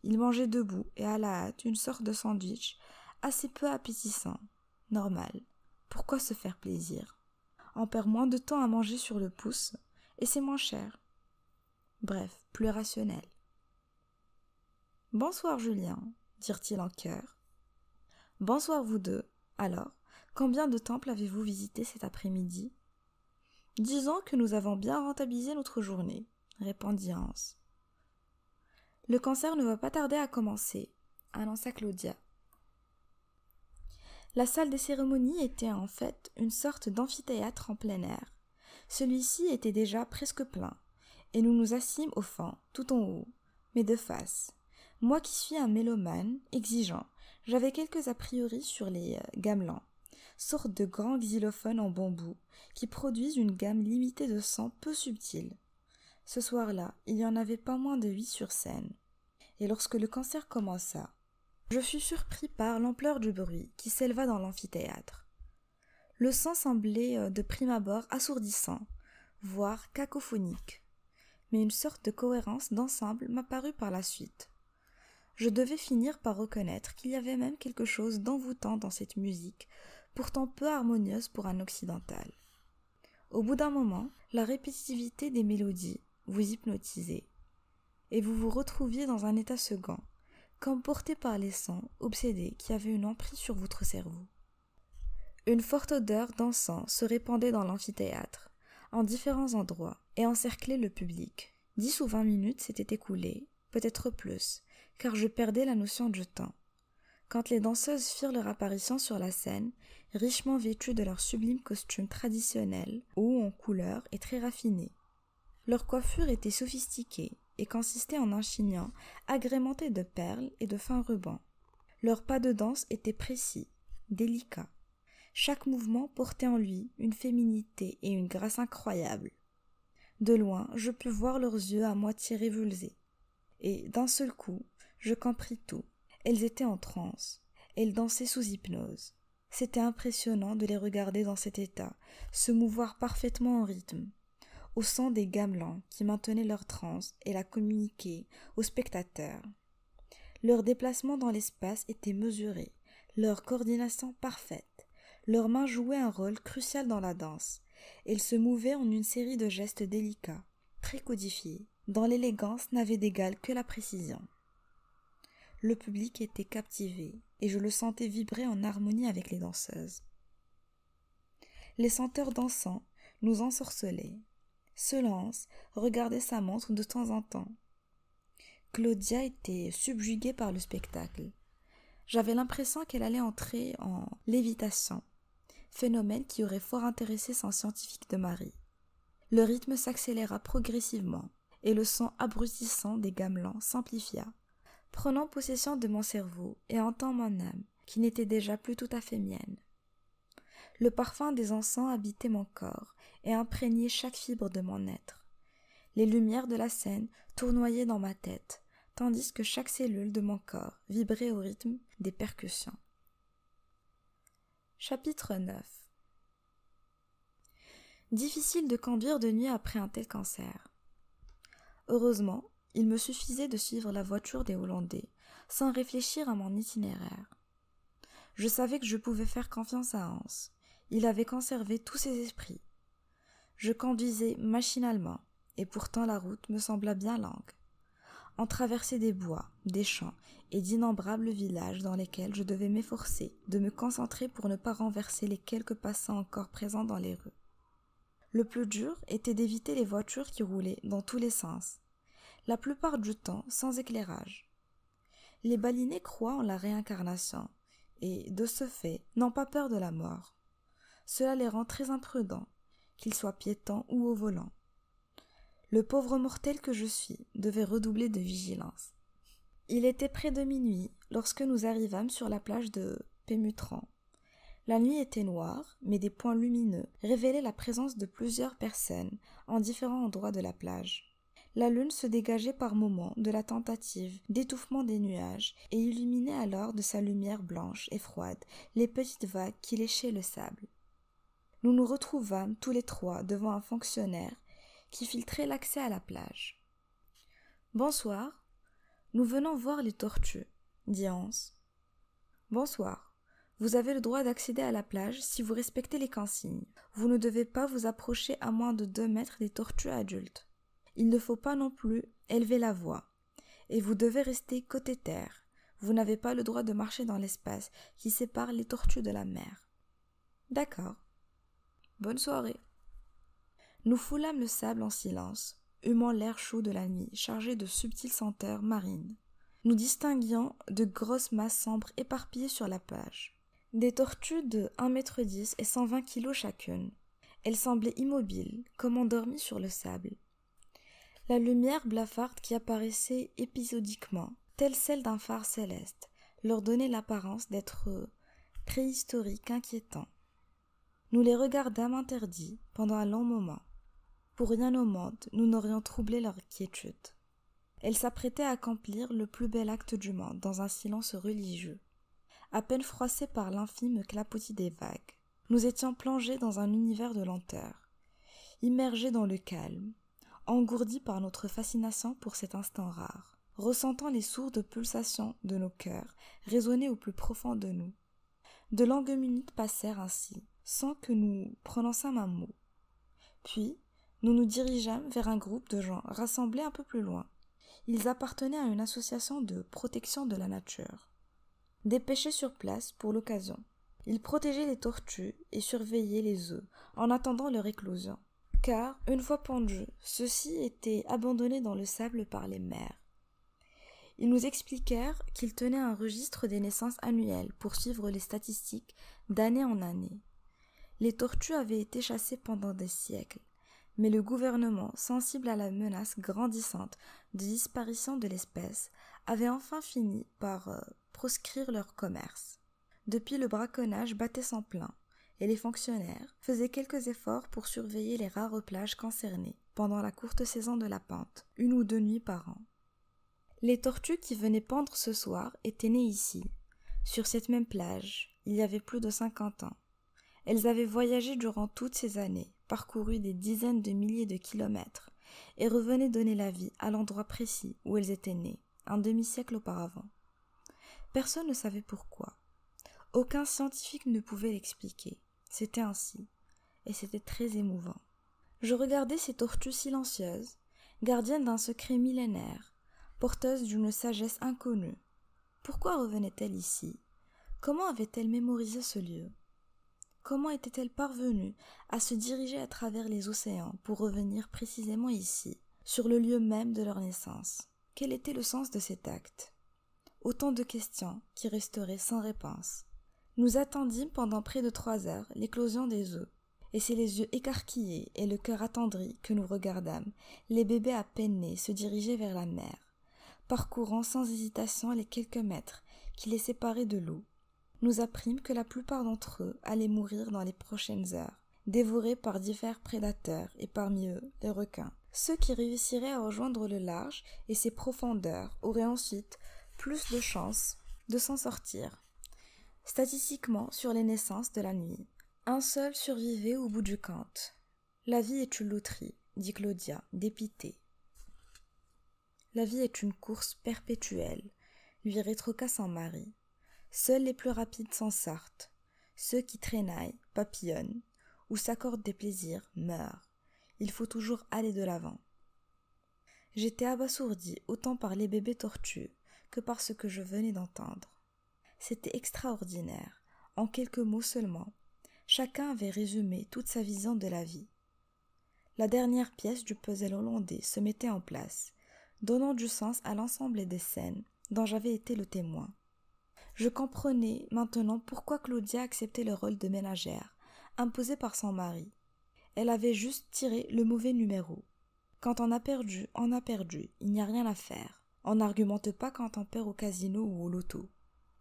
Ils mangeaient debout et à la hâte une sorte de sandwich assez peu appétissant. Normal. Pourquoi se faire plaisir On perd moins de temps à manger sur le pouce et c'est moins cher bref, plus rationnel. Bonsoir Julien, dirent-ils en chœur. Bonsoir vous deux. Alors, combien de temples avez-vous visité cet après-midi Disons que nous avons bien rentabilisé notre journée, répondit Hans. Le concert ne va pas tarder à commencer, annonça Claudia. La salle des cérémonies était en fait une sorte d'amphithéâtre en plein air. Celui-ci était déjà presque plein, et nous nous assîmes au fond, tout en haut, mais de face. Moi qui suis un mélomane, exigeant, j'avais quelques a priori sur les euh, gamelans, sortes de grands xylophones en bambou qui produisent une gamme limitée de sang peu subtils. Ce soir-là, il y en avait pas moins de huit sur scène. Et lorsque le concert commença, je fus surpris par l'ampleur du bruit qui s'éleva dans l'amphithéâtre. Le sang semblait euh, de prime abord assourdissant, voire cacophonique mais une sorte de cohérence d'ensemble m'apparut par la suite. Je devais finir par reconnaître qu'il y avait même quelque chose d'envoûtant dans cette musique, pourtant peu harmonieuse pour un occidental. Au bout d'un moment, la répétitivité des mélodies vous hypnotisait, et vous vous retrouviez dans un état second, comme porté par les sons obsédés qui avaient une emprise sur votre cerveau. Une forte odeur d'encens se répandait dans l'amphithéâtre en différents endroits et encercler le public. Dix ou vingt minutes s'étaient écoulées, peut-être plus, car je perdais la notion du temps. Quand les danseuses firent leur apparition sur la scène, richement vêtues de leurs sublimes costumes traditionnels, haut en couleur et très raffinés. Leur coiffure était sophistiquée et consistait en un chignon agrémenté de perles et de fins rubans. Leur pas de danse était précis, délicat. Chaque mouvement portait en lui une féminité et une grâce incroyables. De loin, je pus voir leurs yeux à moitié révulsés. Et d'un seul coup, je compris tout. Elles étaient en transe. Elles dansaient sous hypnose. C'était impressionnant de les regarder dans cet état, se mouvoir parfaitement en rythme, au son des gamelans qui maintenaient leur transe et la communiquaient aux spectateurs. Leur déplacements dans l'espace était mesuré. leur coordination parfaite. Leurs mains jouaient un rôle crucial dans la danse. Elles se mouvaient en une série de gestes délicats, très codifiés, dont l'élégance n'avait d'égal que la précision. Le public était captivé, et je le sentais vibrer en harmonie avec les danseuses. Les senteurs dansants nous ensorcelaient. Solance regardait sa montre de temps en temps. Claudia était subjuguée par le spectacle. J'avais l'impression qu'elle allait entrer en lévitation, phénomène qui aurait fort intéressé son scientifique de Marie. Le rythme s'accéléra progressivement, et le son abrutissant des gamelans s'amplifia, prenant possession de mon cerveau et hantant mon âme, qui n'était déjà plus tout à fait mienne. Le parfum des encens habitait mon corps et imprégnait chaque fibre de mon être. Les lumières de la scène tournoyaient dans ma tête, tandis que chaque cellule de mon corps vibrait au rythme des percussions. Chapitre 9 Difficile de conduire de nuit après un tel cancer. Heureusement, il me suffisait de suivre la voiture des Hollandais, sans réfléchir à mon itinéraire. Je savais que je pouvais faire confiance à Hans. Il avait conservé tous ses esprits. Je conduisais machinalement, et pourtant la route me sembla bien longue en traverser des bois, des champs et d'innombrables villages dans lesquels je devais m'efforcer de me concentrer pour ne pas renverser les quelques passants encore présents dans les rues. Le plus dur était d'éviter les voitures qui roulaient dans tous les sens, la plupart du temps sans éclairage. Les balinés croient en la réincarnation et, de ce fait, n'ont pas peur de la mort. Cela les rend très imprudents, qu'ils soient piétons ou au volant le pauvre mortel que je suis devait redoubler de vigilance. Il était près de minuit lorsque nous arrivâmes sur la plage de Pémutran. La nuit était noire, mais des points lumineux révélaient la présence de plusieurs personnes en différents endroits de la plage. La lune se dégageait par moments de la tentative d'étouffement des nuages et illuminait alors de sa lumière blanche et froide les petites vagues qui léchaient le sable. Nous nous retrouvâmes tous les trois devant un fonctionnaire qui filtrait l'accès à la plage. Bonsoir, nous venons voir les tortues, dit Hans. Bonsoir, vous avez le droit d'accéder à la plage si vous respectez les consignes. Vous ne devez pas vous approcher à moins de deux mètres des tortues adultes. Il ne faut pas non plus élever la voix. Et vous devez rester côté terre. Vous n'avez pas le droit de marcher dans l'espace qui sépare les tortues de la mer. D'accord. Bonne soirée. Nous foulâmes le sable en silence, humant l'air chaud de la nuit, chargé de subtiles senteurs marines. Nous distinguions de grosses masses sombres éparpillées sur la plage. Des tortues de mètre m et 120 kilos chacune. Elles semblaient immobiles, comme endormies sur le sable. La lumière blafarde qui apparaissait épisodiquement, telle celle d'un phare céleste, leur donnait l'apparence d'être préhistoriques inquiétants. Nous les regardâmes interdits pendant un long moment. Pour rien au monde, nous n'aurions troublé leur quiétude. Elle s'apprêtait à accomplir le plus bel acte du monde dans un silence religieux. À peine froissés par l'infime clapotis des vagues, nous étions plongés dans un univers de lenteur, immergés dans le calme, engourdis par notre fascination pour cet instant rare, ressentant les sourdes pulsations de nos cœurs résonner au plus profond de nous. De longues minutes passèrent ainsi, sans que nous prononçâmes un mot. Puis, nous nous dirigeâmes vers un groupe de gens rassemblés un peu plus loin. Ils appartenaient à une association de protection de la nature. Dépêchés sur place pour l'occasion. Ils protégeaient les tortues et surveillaient les œufs en attendant leur éclosion. Car, une fois pendus, ceux-ci étaient abandonnés dans le sable par les mers. Ils nous expliquèrent qu'ils tenaient un registre des naissances annuelles pour suivre les statistiques d'année en année. Les tortues avaient été chassées pendant des siècles, mais le gouvernement, sensible à la menace grandissante de disparition de l'espèce, avait enfin fini par euh, proscrire leur commerce. Depuis le braconnage battait sans plein, et les fonctionnaires faisaient quelques efforts pour surveiller les rares plages concernées pendant la courte saison de la pente, une ou deux nuits par an. Les tortues qui venaient pendre ce soir étaient nées ici, sur cette même plage, il y avait plus de cinquante ans. Elles avaient voyagé durant toutes ces années, parcouru des dizaines de milliers de kilomètres, et revenaient donner la vie à l'endroit précis où elles étaient nées, un demi-siècle auparavant. Personne ne savait pourquoi. Aucun scientifique ne pouvait l'expliquer. C'était ainsi, et c'était très émouvant. Je regardais ces tortues silencieuses, gardiennes d'un secret millénaire, porteuses d'une sagesse inconnue. Pourquoi revenait-elle ici Comment avait-elle mémorisé ce lieu Comment était-elle parvenue à se diriger à travers les océans pour revenir précisément ici, sur le lieu même de leur naissance Quel était le sens de cet acte Autant de questions qui resteraient sans réponse. Nous attendîmes pendant près de trois heures l'éclosion des œufs, et c'est les yeux écarquillés et le cœur attendri que nous regardâmes les bébés à peine nés se diriger vers la mer, parcourant sans hésitation les quelques mètres qui les séparaient de l'eau nous apprîmes que la plupart d'entre eux allaient mourir dans les prochaines heures, dévorés par divers prédateurs et parmi eux les requins. Ceux qui réussiraient à rejoindre le large et ses profondeurs auraient ensuite plus de chances de s'en sortir. Statistiquement, sur les naissances de la nuit, un seul survivait au bout du compte. La vie est une loterie, dit Claudia, dépitée. La vie est une course perpétuelle, lui rétroqua son mari. Seuls les plus rapides s'en sortent, ceux qui traînaillent, papillonnent, ou s'accordent des plaisirs, meurent. Il faut toujours aller de l'avant. J'étais abasourdi autant par les bébés tortues que par ce que je venais d'entendre. C'était extraordinaire. En quelques mots seulement, chacun avait résumé toute sa vision de la vie. La dernière pièce du puzzle hollandais se mettait en place, donnant du sens à l'ensemble des scènes dont j'avais été le témoin. Je comprenais maintenant pourquoi Claudia acceptait le rôle de ménagère, imposé par son mari. Elle avait juste tiré le mauvais numéro. Quand on a perdu, on a perdu, il n'y a rien à faire. On n'argumente pas quand on perd au casino ou au loto.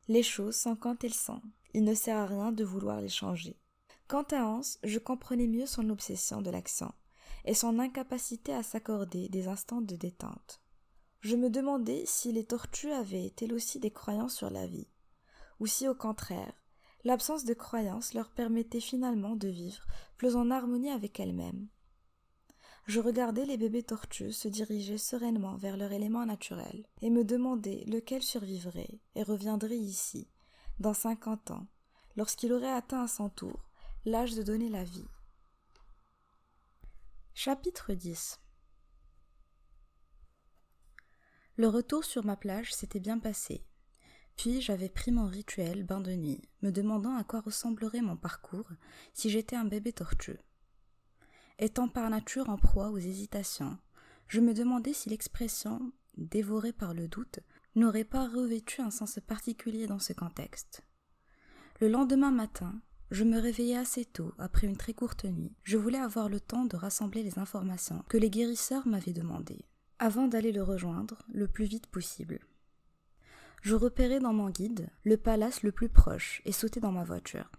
Les choses sont quand elles sont. Il ne sert à rien de vouloir les changer. Quant à Hans, je comprenais mieux son obsession de l'accent et son incapacité à s'accorder des instants de détente. Je me demandais si les tortues avaient elles aussi des croyances sur la vie ou si au contraire, l'absence de croyance leur permettait finalement de vivre plus en harmonie avec elles-mêmes. Je regardais les bébés tortues se diriger sereinement vers leur élément naturel et me demandais lequel survivrait et reviendrait ici, dans cinquante ans, lorsqu'il aurait atteint à son tour l'âge de donner la vie. Chapitre 10 Le retour sur ma plage s'était bien passé. Puis j'avais pris mon rituel bain de nuit, me demandant à quoi ressemblerait mon parcours si j'étais un bébé tortueux. Étant par nature en proie aux hésitations, je me demandais si l'expression dévorée par le doute n'aurait pas revêtu un sens particulier dans ce contexte. Le lendemain matin, je me réveillais assez tôt après une très courte nuit. Je voulais avoir le temps de rassembler les informations que les guérisseurs m'avaient demandées avant d'aller le rejoindre le plus vite possible je repérai dans mon guide le palace le plus proche et sautai dans ma voiture.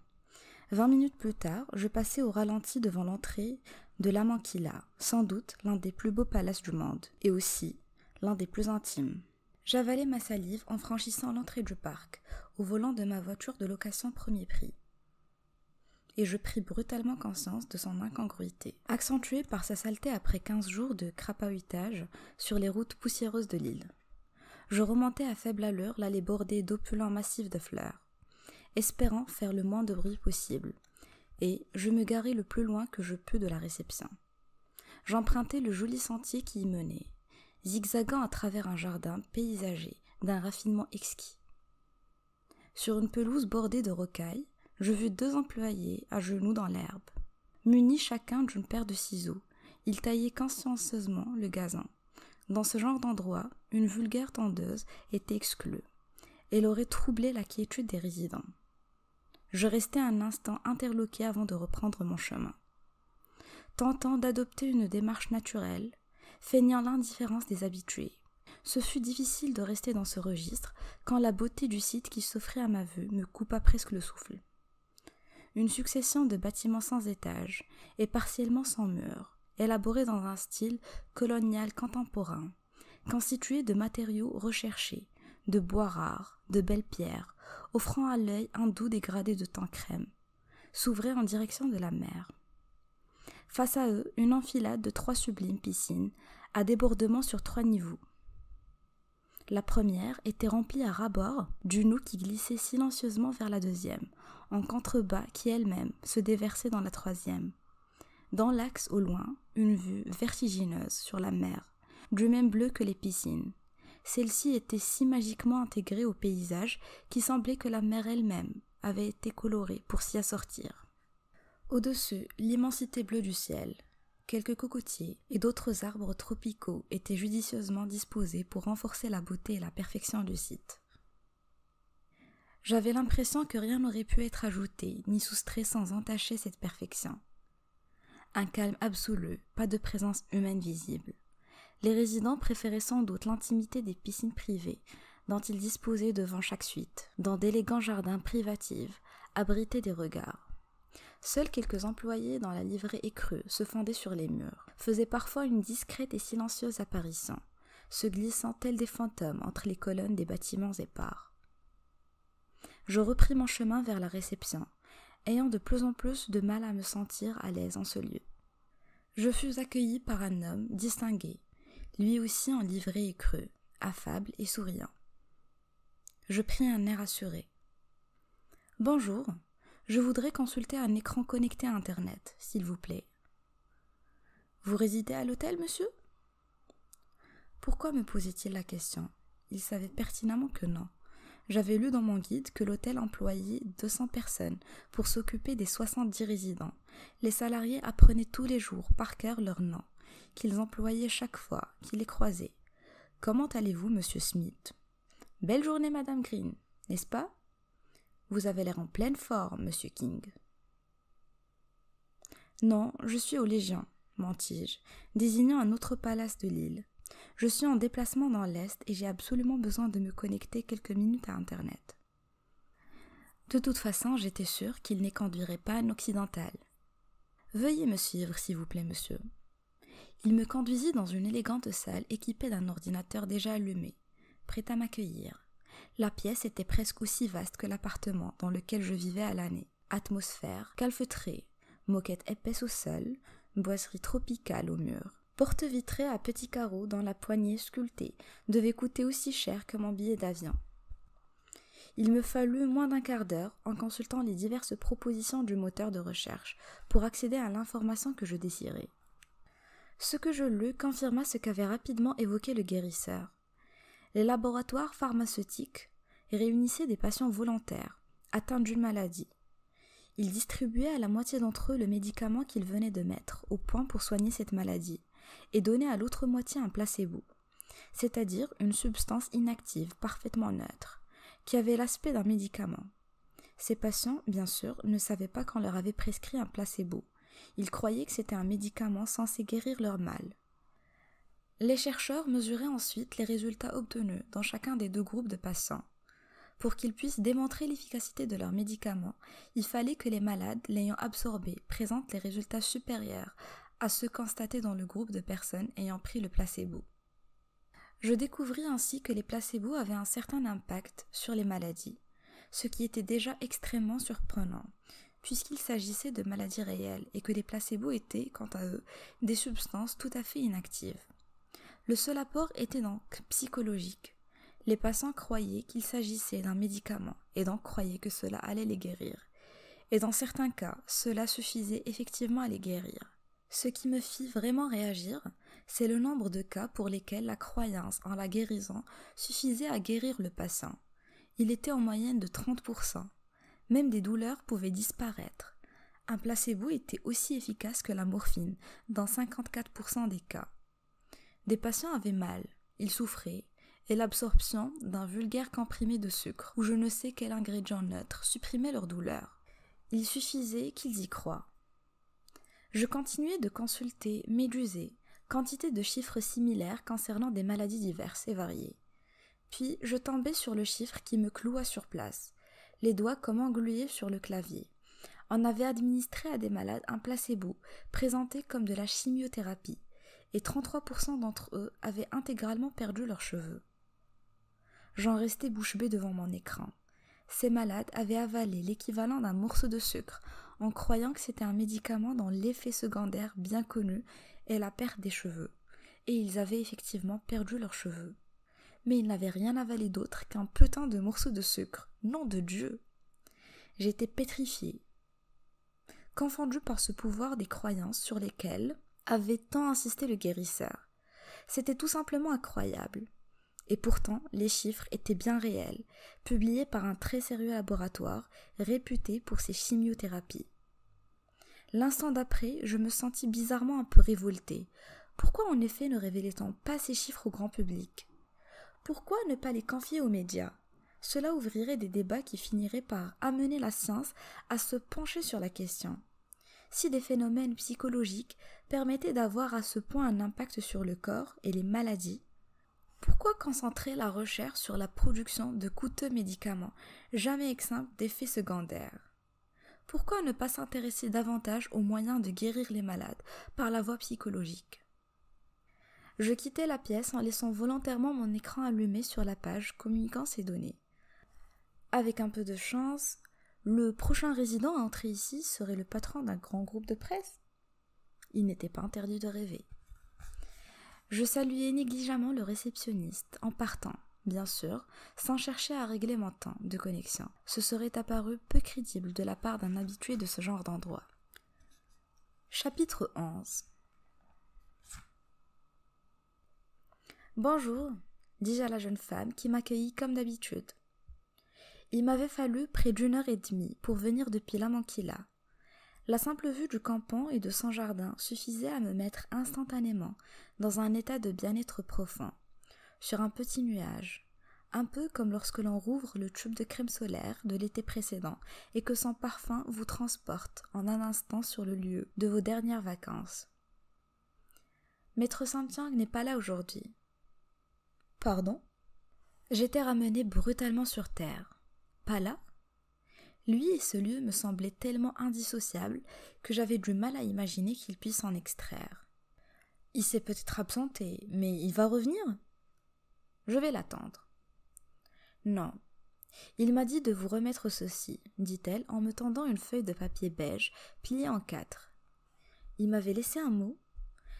Vingt minutes plus tard, je passai au ralenti devant l'entrée de l'Amanquilla, sans doute l'un des plus beaux palaces du monde, et aussi l'un des plus intimes. J'avalai ma salive en franchissant l'entrée du parc, au volant de ma voiture de location premier prix. Et je pris brutalement conscience de son incongruité, accentuée par sa saleté après quinze jours de crapahutage sur les routes poussiéreuses de l'île je remontais à faible allure l'allée bordée d'opulents massifs de fleurs, espérant faire le moins de bruit possible, et je me garai le plus loin que je pus de la réception. J'empruntai le joli sentier qui y menait, zigzagant à travers un jardin paysager d'un raffinement exquis. Sur une pelouse bordée de rocailles, je vis deux employés à genoux dans l'herbe. Munis chacun d'une paire de ciseaux, ils taillaient consciencieusement le gazon. Dans ce genre d'endroit, une vulgaire tendeuse était exclue. Elle aurait troublé la quiétude des résidents. Je restai un instant interloqué avant de reprendre mon chemin. Tentant d'adopter une démarche naturelle, feignant l'indifférence des habitués, ce fut difficile de rester dans ce registre quand la beauté du site qui s'offrait à ma vue me coupa presque le souffle. Une succession de bâtiments sans étages et partiellement sans murs, élaboré dans un style colonial contemporain, constitué de matériaux recherchés, de bois rares, de belles pierres, offrant à l'œil un doux dégradé de temps crème, s'ouvrait en direction de la mer. Face à eux, une enfilade de trois sublimes piscines, à débordement sur trois niveaux. La première était remplie à ras-bord d'une eau qui glissait silencieusement vers la deuxième, en contrebas qui elle-même se déversait dans la troisième. Dans l'axe au loin, une vue vertigineuse sur la mer, du même bleu que les piscines. Celle-ci était si magiquement intégrée au paysage qu'il semblait que la mer elle-même avait été colorée pour s'y assortir. Au-dessus, l'immensité bleue du ciel, quelques cocotiers et d'autres arbres tropicaux étaient judicieusement disposés pour renforcer la beauté et la perfection du site. J'avais l'impression que rien n'aurait pu être ajouté ni soustrait sans entacher cette perfection. Un calme absolu, pas de présence humaine visible. Les résidents préféraient sans doute l'intimité des piscines privées, dont ils disposaient devant chaque suite, dans d'élégants jardins privatifs, abrités des regards. Seuls quelques employés dans la livrée écrue se fondaient sur les murs, faisaient parfois une discrète et silencieuse apparition, se glissant tels des fantômes entre les colonnes des bâtiments épars. Je repris mon chemin vers la réception, ayant de plus en plus de mal à me sentir à l'aise en ce lieu. Je fus accueilli par un homme distingué, lui aussi en livré et creux, affable et souriant. Je pris un air assuré. Bonjour, je voudrais consulter un écran connecté à Internet, s'il vous plaît. Vous résidez à l'hôtel, monsieur Pourquoi me posait-il la question Il savait pertinemment que non. J'avais lu dans mon guide que l'hôtel employait 200 personnes pour s'occuper des 70 résidents. Les salariés apprenaient tous les jours par cœur leurs noms, qu'ils employaient chaque fois qu'ils les croisaient. Comment allez-vous, monsieur Smith Belle journée, madame Green, n'est-ce pas Vous avez l'air en pleine forme, monsieur King. Non, je suis au Légion, mentis-je, désignant un autre palace de l'île. Je suis en déplacement dans l'Est et j'ai absolument besoin de me connecter quelques minutes à Internet. De toute façon, j'étais sûre qu'il n'éconduirait pas un occidental. Veuillez me suivre, s'il vous plaît, monsieur. Il me conduisit dans une élégante salle équipée d'un ordinateur déjà allumé, prêt à m'accueillir. La pièce était presque aussi vaste que l'appartement dans lequel je vivais à l'année. Atmosphère calfeutrée, moquette épaisse au sol, boiserie tropicale au mur, porte vitrée à petits carreaux dans la poignée sculptée, devait coûter aussi cher que mon billet d'avion. Il me fallut moins d'un quart d'heure, en consultant les diverses propositions du moteur de recherche, pour accéder à l'information que je désirais. Ce que je lus confirma ce qu'avait rapidement évoqué le guérisseur. Les laboratoires pharmaceutiques réunissaient des patients volontaires, atteints d'une maladie. Ils distribuaient à la moitié d'entre eux le médicament qu'ils venaient de mettre au point pour soigner cette maladie et donner à l'autre moitié un placebo, c'est-à-dire une substance inactive, parfaitement neutre, qui avait l'aspect d'un médicament. Ces patients, bien sûr, ne savaient pas qu'on leur avait prescrit un placebo. Ils croyaient que c'était un médicament censé guérir leur mal. Les chercheurs mesuraient ensuite les résultats obtenus dans chacun des deux groupes de patients. Pour qu'ils puissent démontrer l'efficacité de leurs médicaments, il fallait que les malades l'ayant absorbé présentent les résultats supérieurs à ceux constater dans le groupe de personnes ayant pris le placebo. Je découvris ainsi que les placebos avaient un certain impact sur les maladies, ce qui était déjà extrêmement surprenant, puisqu'il s'agissait de maladies réelles et que les placebos étaient, quant à eux, des substances tout à fait inactives. Le seul apport était donc psychologique. Les passants croyaient qu'il s'agissait d'un médicament et donc croyaient que cela allait les guérir. Et dans certains cas, cela suffisait effectivement à les guérir. Ce qui me fit vraiment réagir, c'est le nombre de cas pour lesquels la croyance en la guérison suffisait à guérir le patient. Il était en moyenne de 30%. Même des douleurs pouvaient disparaître. Un placebo était aussi efficace que la morphine dans 54% des cas. Des patients avaient mal, ils souffraient, et l'absorption d'un vulgaire comprimé de sucre ou je ne sais quel ingrédient neutre supprimait leur douleur. Il suffisait qu'ils y croient je continuais de consulter, méduser, quantité de chiffres similaires concernant des maladies diverses et variées. Puis je tombai sur le chiffre qui me cloua sur place, les doigts comme englués sur le clavier. On avait administré à des malades un placebo présenté comme de la chimiothérapie, et 33% d'entre eux avaient intégralement perdu leurs cheveux. J'en restai bouche bée devant mon écran. Ces malades avaient avalé l'équivalent d'un morceau de sucre en croyant que c'était un médicament dont l'effet secondaire bien connu est la perte des cheveux, et ils avaient effectivement perdu leurs cheveux. Mais ils n'avaient rien avalé d'autre qu'un putain de morceau de sucre, nom de Dieu. J'étais pétrifiée, confondue par ce pouvoir des croyances sur lesquelles avait tant insisté le guérisseur. C'était tout simplement incroyable. Et pourtant, les chiffres étaient bien réels, publiés par un très sérieux laboratoire réputé pour ses chimiothérapies. L'instant d'après, je me sentis bizarrement un peu révoltée. Pourquoi en effet ne révélait-on pas ces chiffres au grand public Pourquoi ne pas les confier aux médias Cela ouvrirait des débats qui finiraient par amener la science à se pencher sur la question. Si des phénomènes psychologiques permettaient d'avoir à ce point un impact sur le corps et les maladies, pourquoi concentrer la recherche sur la production de coûteux médicaments, jamais exempts d'effets secondaires Pourquoi ne pas s'intéresser davantage aux moyens de guérir les malades par la voie psychologique Je quittai la pièce en laissant volontairement mon écran allumé sur la page communiquant ces données. Avec un peu de chance, le prochain résident à entrer ici serait le patron d'un grand groupe de presse. Il n'était pas interdit de rêver. Je saluai négligemment le réceptionniste en partant, bien sûr, sans chercher à régler mon temps de connexion. Ce serait apparu peu crédible de la part d'un habitué de ce genre d'endroit. Chapitre 11 Bonjour, dis-je à la jeune femme qui m'accueillit comme d'habitude. Il m'avait fallu près d'une heure et demie pour venir depuis Lamankila, la simple vue du campan et de son jardin suffisait à me mettre instantanément dans un état de bien-être profond, sur un petit nuage, un peu comme lorsque l'on rouvre le tube de crème solaire de l'été précédent et que son parfum vous transporte en un instant sur le lieu de vos dernières vacances. Maître Saint-Tiang n'est pas là aujourd'hui. Pardon J'étais ramenée brutalement sur terre. Pas là lui et ce lieu me semblaient tellement indissociables que j'avais du mal à imaginer qu'il puisse en extraire. Il s'est peut-être absenté, mais il va revenir Je vais l'attendre. Non. Il m'a dit de vous remettre ceci, dit-elle en me tendant une feuille de papier beige pliée en quatre. Il m'avait laissé un mot.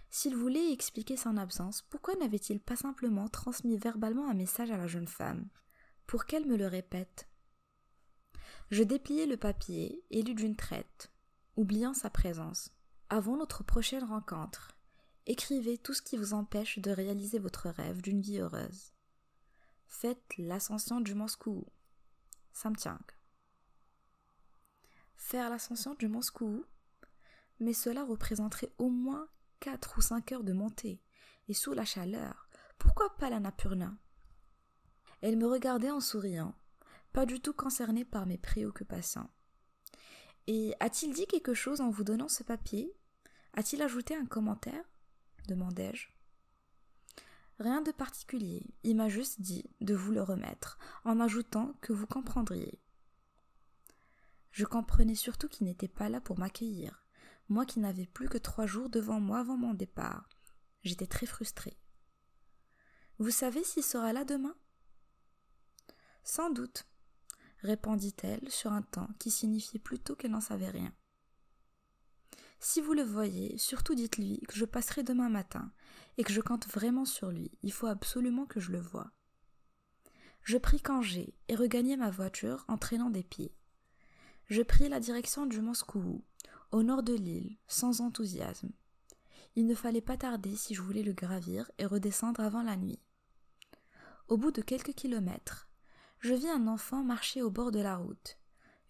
S'il voulait expliquer son absence, pourquoi n'avait-il pas simplement transmis verbalement un message à la jeune femme Pour qu'elle me le répète je dépliai le papier et lus d'une traite, oubliant sa présence. Avant notre prochaine rencontre, écrivez tout ce qui vous empêche de réaliser votre rêve d'une vie heureuse. Faites l'ascension du Moscou. Samtiang. Faire l'ascension du Moscou Mais cela représenterait au moins quatre ou cinq heures de montée, et sous la chaleur, pourquoi pas la Napurna? Elle me regardait en souriant, pas du tout concerné par mes préoccupations. Et a-t-il dit quelque chose en vous donnant ce papier A-t-il ajouté un commentaire demandai-je. Rien de particulier, il m'a juste dit de vous le remettre, en ajoutant que vous comprendriez. Je comprenais surtout qu'il n'était pas là pour m'accueillir, moi qui n'avais plus que trois jours devant moi avant mon départ. J'étais très frustrée. Vous savez s'il sera là demain Sans doute, répondit-elle sur un temps qui signifiait plutôt qu'elle n'en savait rien. Si vous le voyez, surtout dites-lui que je passerai demain matin et que je compte vraiment sur lui. Il faut absolument que je le voie. Je pris congé et regagnai ma voiture en traînant des pieds. Je pris la direction du Moscou, au nord de l'île, sans enthousiasme. Il ne fallait pas tarder si je voulais le gravir et redescendre avant la nuit. Au bout de quelques kilomètres, je vis un enfant marcher au bord de la route.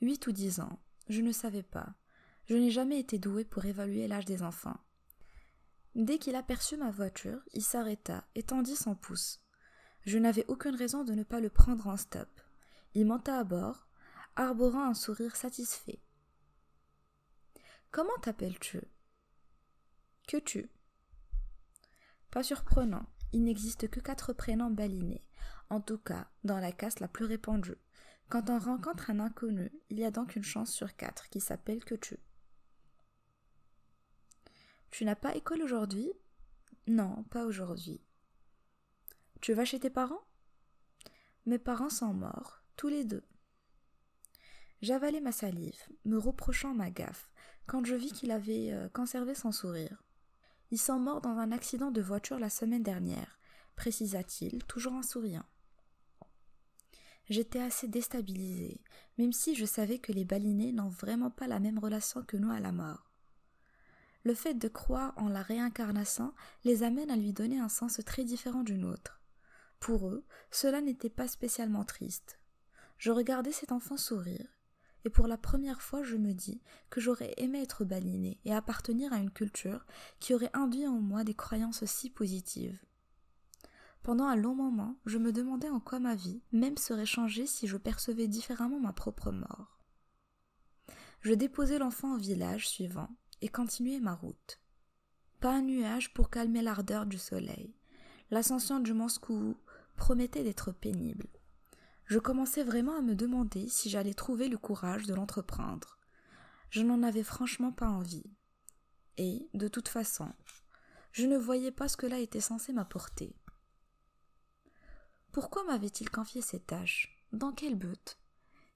Huit ou dix ans, je ne savais pas. Je n'ai jamais été doué pour évaluer l'âge des enfants. Dès qu'il aperçut ma voiture, il s'arrêta et tendit son pouce. Je n'avais aucune raison de ne pas le prendre en stop. Il monta à bord, arborant un sourire satisfait. Comment t'appelles-tu Que tu Pas surprenant, il n'existe que quatre prénoms balinés, en tout cas dans la casse la plus répandue. Quand on rencontre un inconnu, il y a donc une chance sur quatre qui s'appelle que tu. Tu n'as pas école aujourd'hui Non, pas aujourd'hui. Tu vas chez tes parents Mes parents sont morts, tous les deux. J'avalai ma salive, me reprochant ma gaffe, quand je vis qu'il avait euh, conservé son sourire. Il sont mort dans un accident de voiture la semaine dernière, précisa-t-il, toujours en souriant. J'étais assez déstabilisée, même si je savais que les balinés n'ont vraiment pas la même relation que nous à la mort. Le fait de croire en la réincarnation les amène à lui donner un sens très différent du nôtre. Pour eux, cela n'était pas spécialement triste. Je regardais cet enfant sourire, et pour la première fois je me dis que j'aurais aimé être baliné et appartenir à une culture qui aurait induit en moi des croyances si positives. Pendant un long moment, je me demandais en quoi ma vie même serait changée si je percevais différemment ma propre mort. Je déposai l'enfant au village suivant et continuai ma route. Pas un nuage pour calmer l'ardeur du soleil. L'ascension du Manskou promettait d'être pénible. Je commençais vraiment à me demander si j'allais trouver le courage de l'entreprendre. Je n'en avais franchement pas envie. Et, de toute façon, je ne voyais pas ce que là était censé m'apporter. Pourquoi m'avait-il confié ces tâches Dans quel but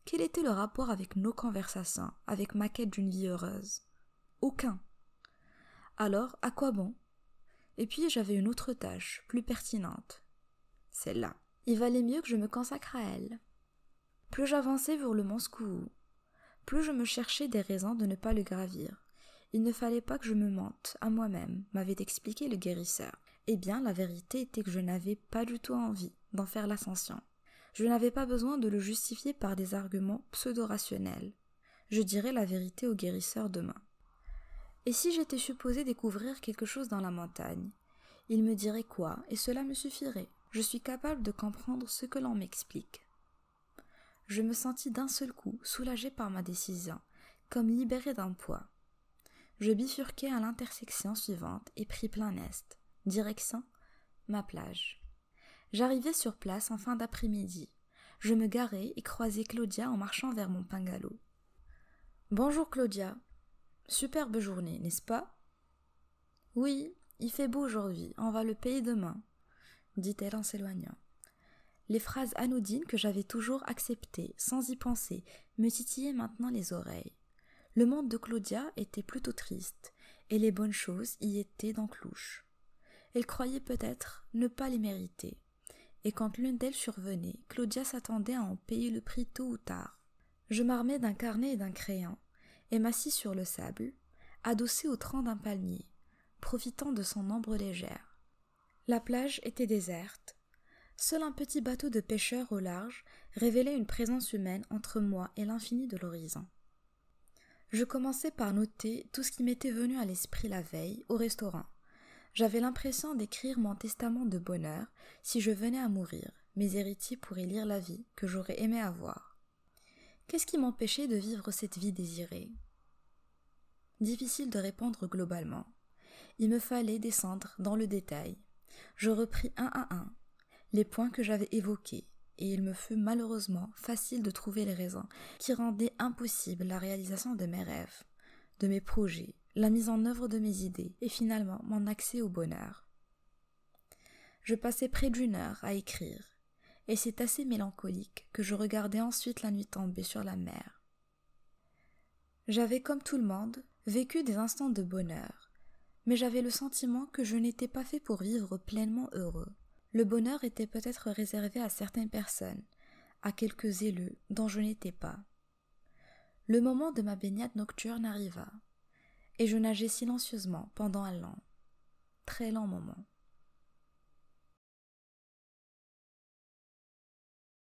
Quel était le rapport avec nos conversations, avec ma quête d'une vie heureuse Aucun. Alors, à quoi bon Et puis j'avais une autre tâche, plus pertinente. Celle-là. Il valait mieux que je me consacre à elle. Plus j'avançais vers le mont plus je me cherchais des raisons de ne pas le gravir. Il ne fallait pas que je me mente à moi-même, m'avait expliqué le guérisseur. Eh bien, la vérité était que je n'avais pas du tout envie d'en faire l'ascension. Je n'avais pas besoin de le justifier par des arguments pseudo-rationnels. Je dirais la vérité au guérisseur demain. Et si j'étais supposé découvrir quelque chose dans la montagne Il me dirait quoi, et cela me suffirait. Je suis capable de comprendre ce que l'on m'explique. Je me sentis d'un seul coup soulagé par ma décision, comme libéré d'un poids. Je bifurquai à l'intersection suivante et pris plein est, direction ma plage. J'arrivais sur place en fin d'après-midi. Je me garais et croisais Claudia en marchant vers mon pingalo. Bonjour Claudia. Superbe journée, n'est-ce pas Oui, il fait beau aujourd'hui, on va le payer demain, dit-elle en s'éloignant. Les phrases anodines que j'avais toujours acceptées, sans y penser, me titillaient maintenant les oreilles. Le monde de Claudia était plutôt triste, et les bonnes choses y étaient dans Clouche. Elle croyait peut-être ne pas les mériter et quand l'une d'elles survenait, Claudia s'attendait à en payer le prix tôt ou tard. Je m'armais d'un carnet et d'un crayon, et m'assis sur le sable, adossé au tronc d'un palmier, profitant de son ombre légère. La plage était déserte. Seul un petit bateau de pêcheurs au large révélait une présence humaine entre moi et l'infini de l'horizon. Je commençai par noter tout ce qui m'était venu à l'esprit la veille au restaurant. J'avais l'impression d'écrire mon testament de bonheur si je venais à mourir. Mes héritiers pourraient lire la vie que j'aurais aimé avoir. Qu'est-ce qui m'empêchait de vivre cette vie désirée Difficile de répondre globalement. Il me fallait descendre dans le détail. Je repris un à un les points que j'avais évoqués, et il me fut malheureusement facile de trouver les raisons qui rendaient impossible la réalisation de mes rêves, de mes projets, la mise en œuvre de mes idées et finalement mon accès au bonheur. Je passais près d'une heure à écrire, et c'est assez mélancolique que je regardais ensuite la nuit tomber sur la mer. J'avais, comme tout le monde, vécu des instants de bonheur, mais j'avais le sentiment que je n'étais pas fait pour vivre pleinement heureux. Le bonheur était peut-être réservé à certaines personnes, à quelques élus dont je n'étais pas. Le moment de ma baignade nocturne arriva et je nageais silencieusement pendant un long, très lent moment.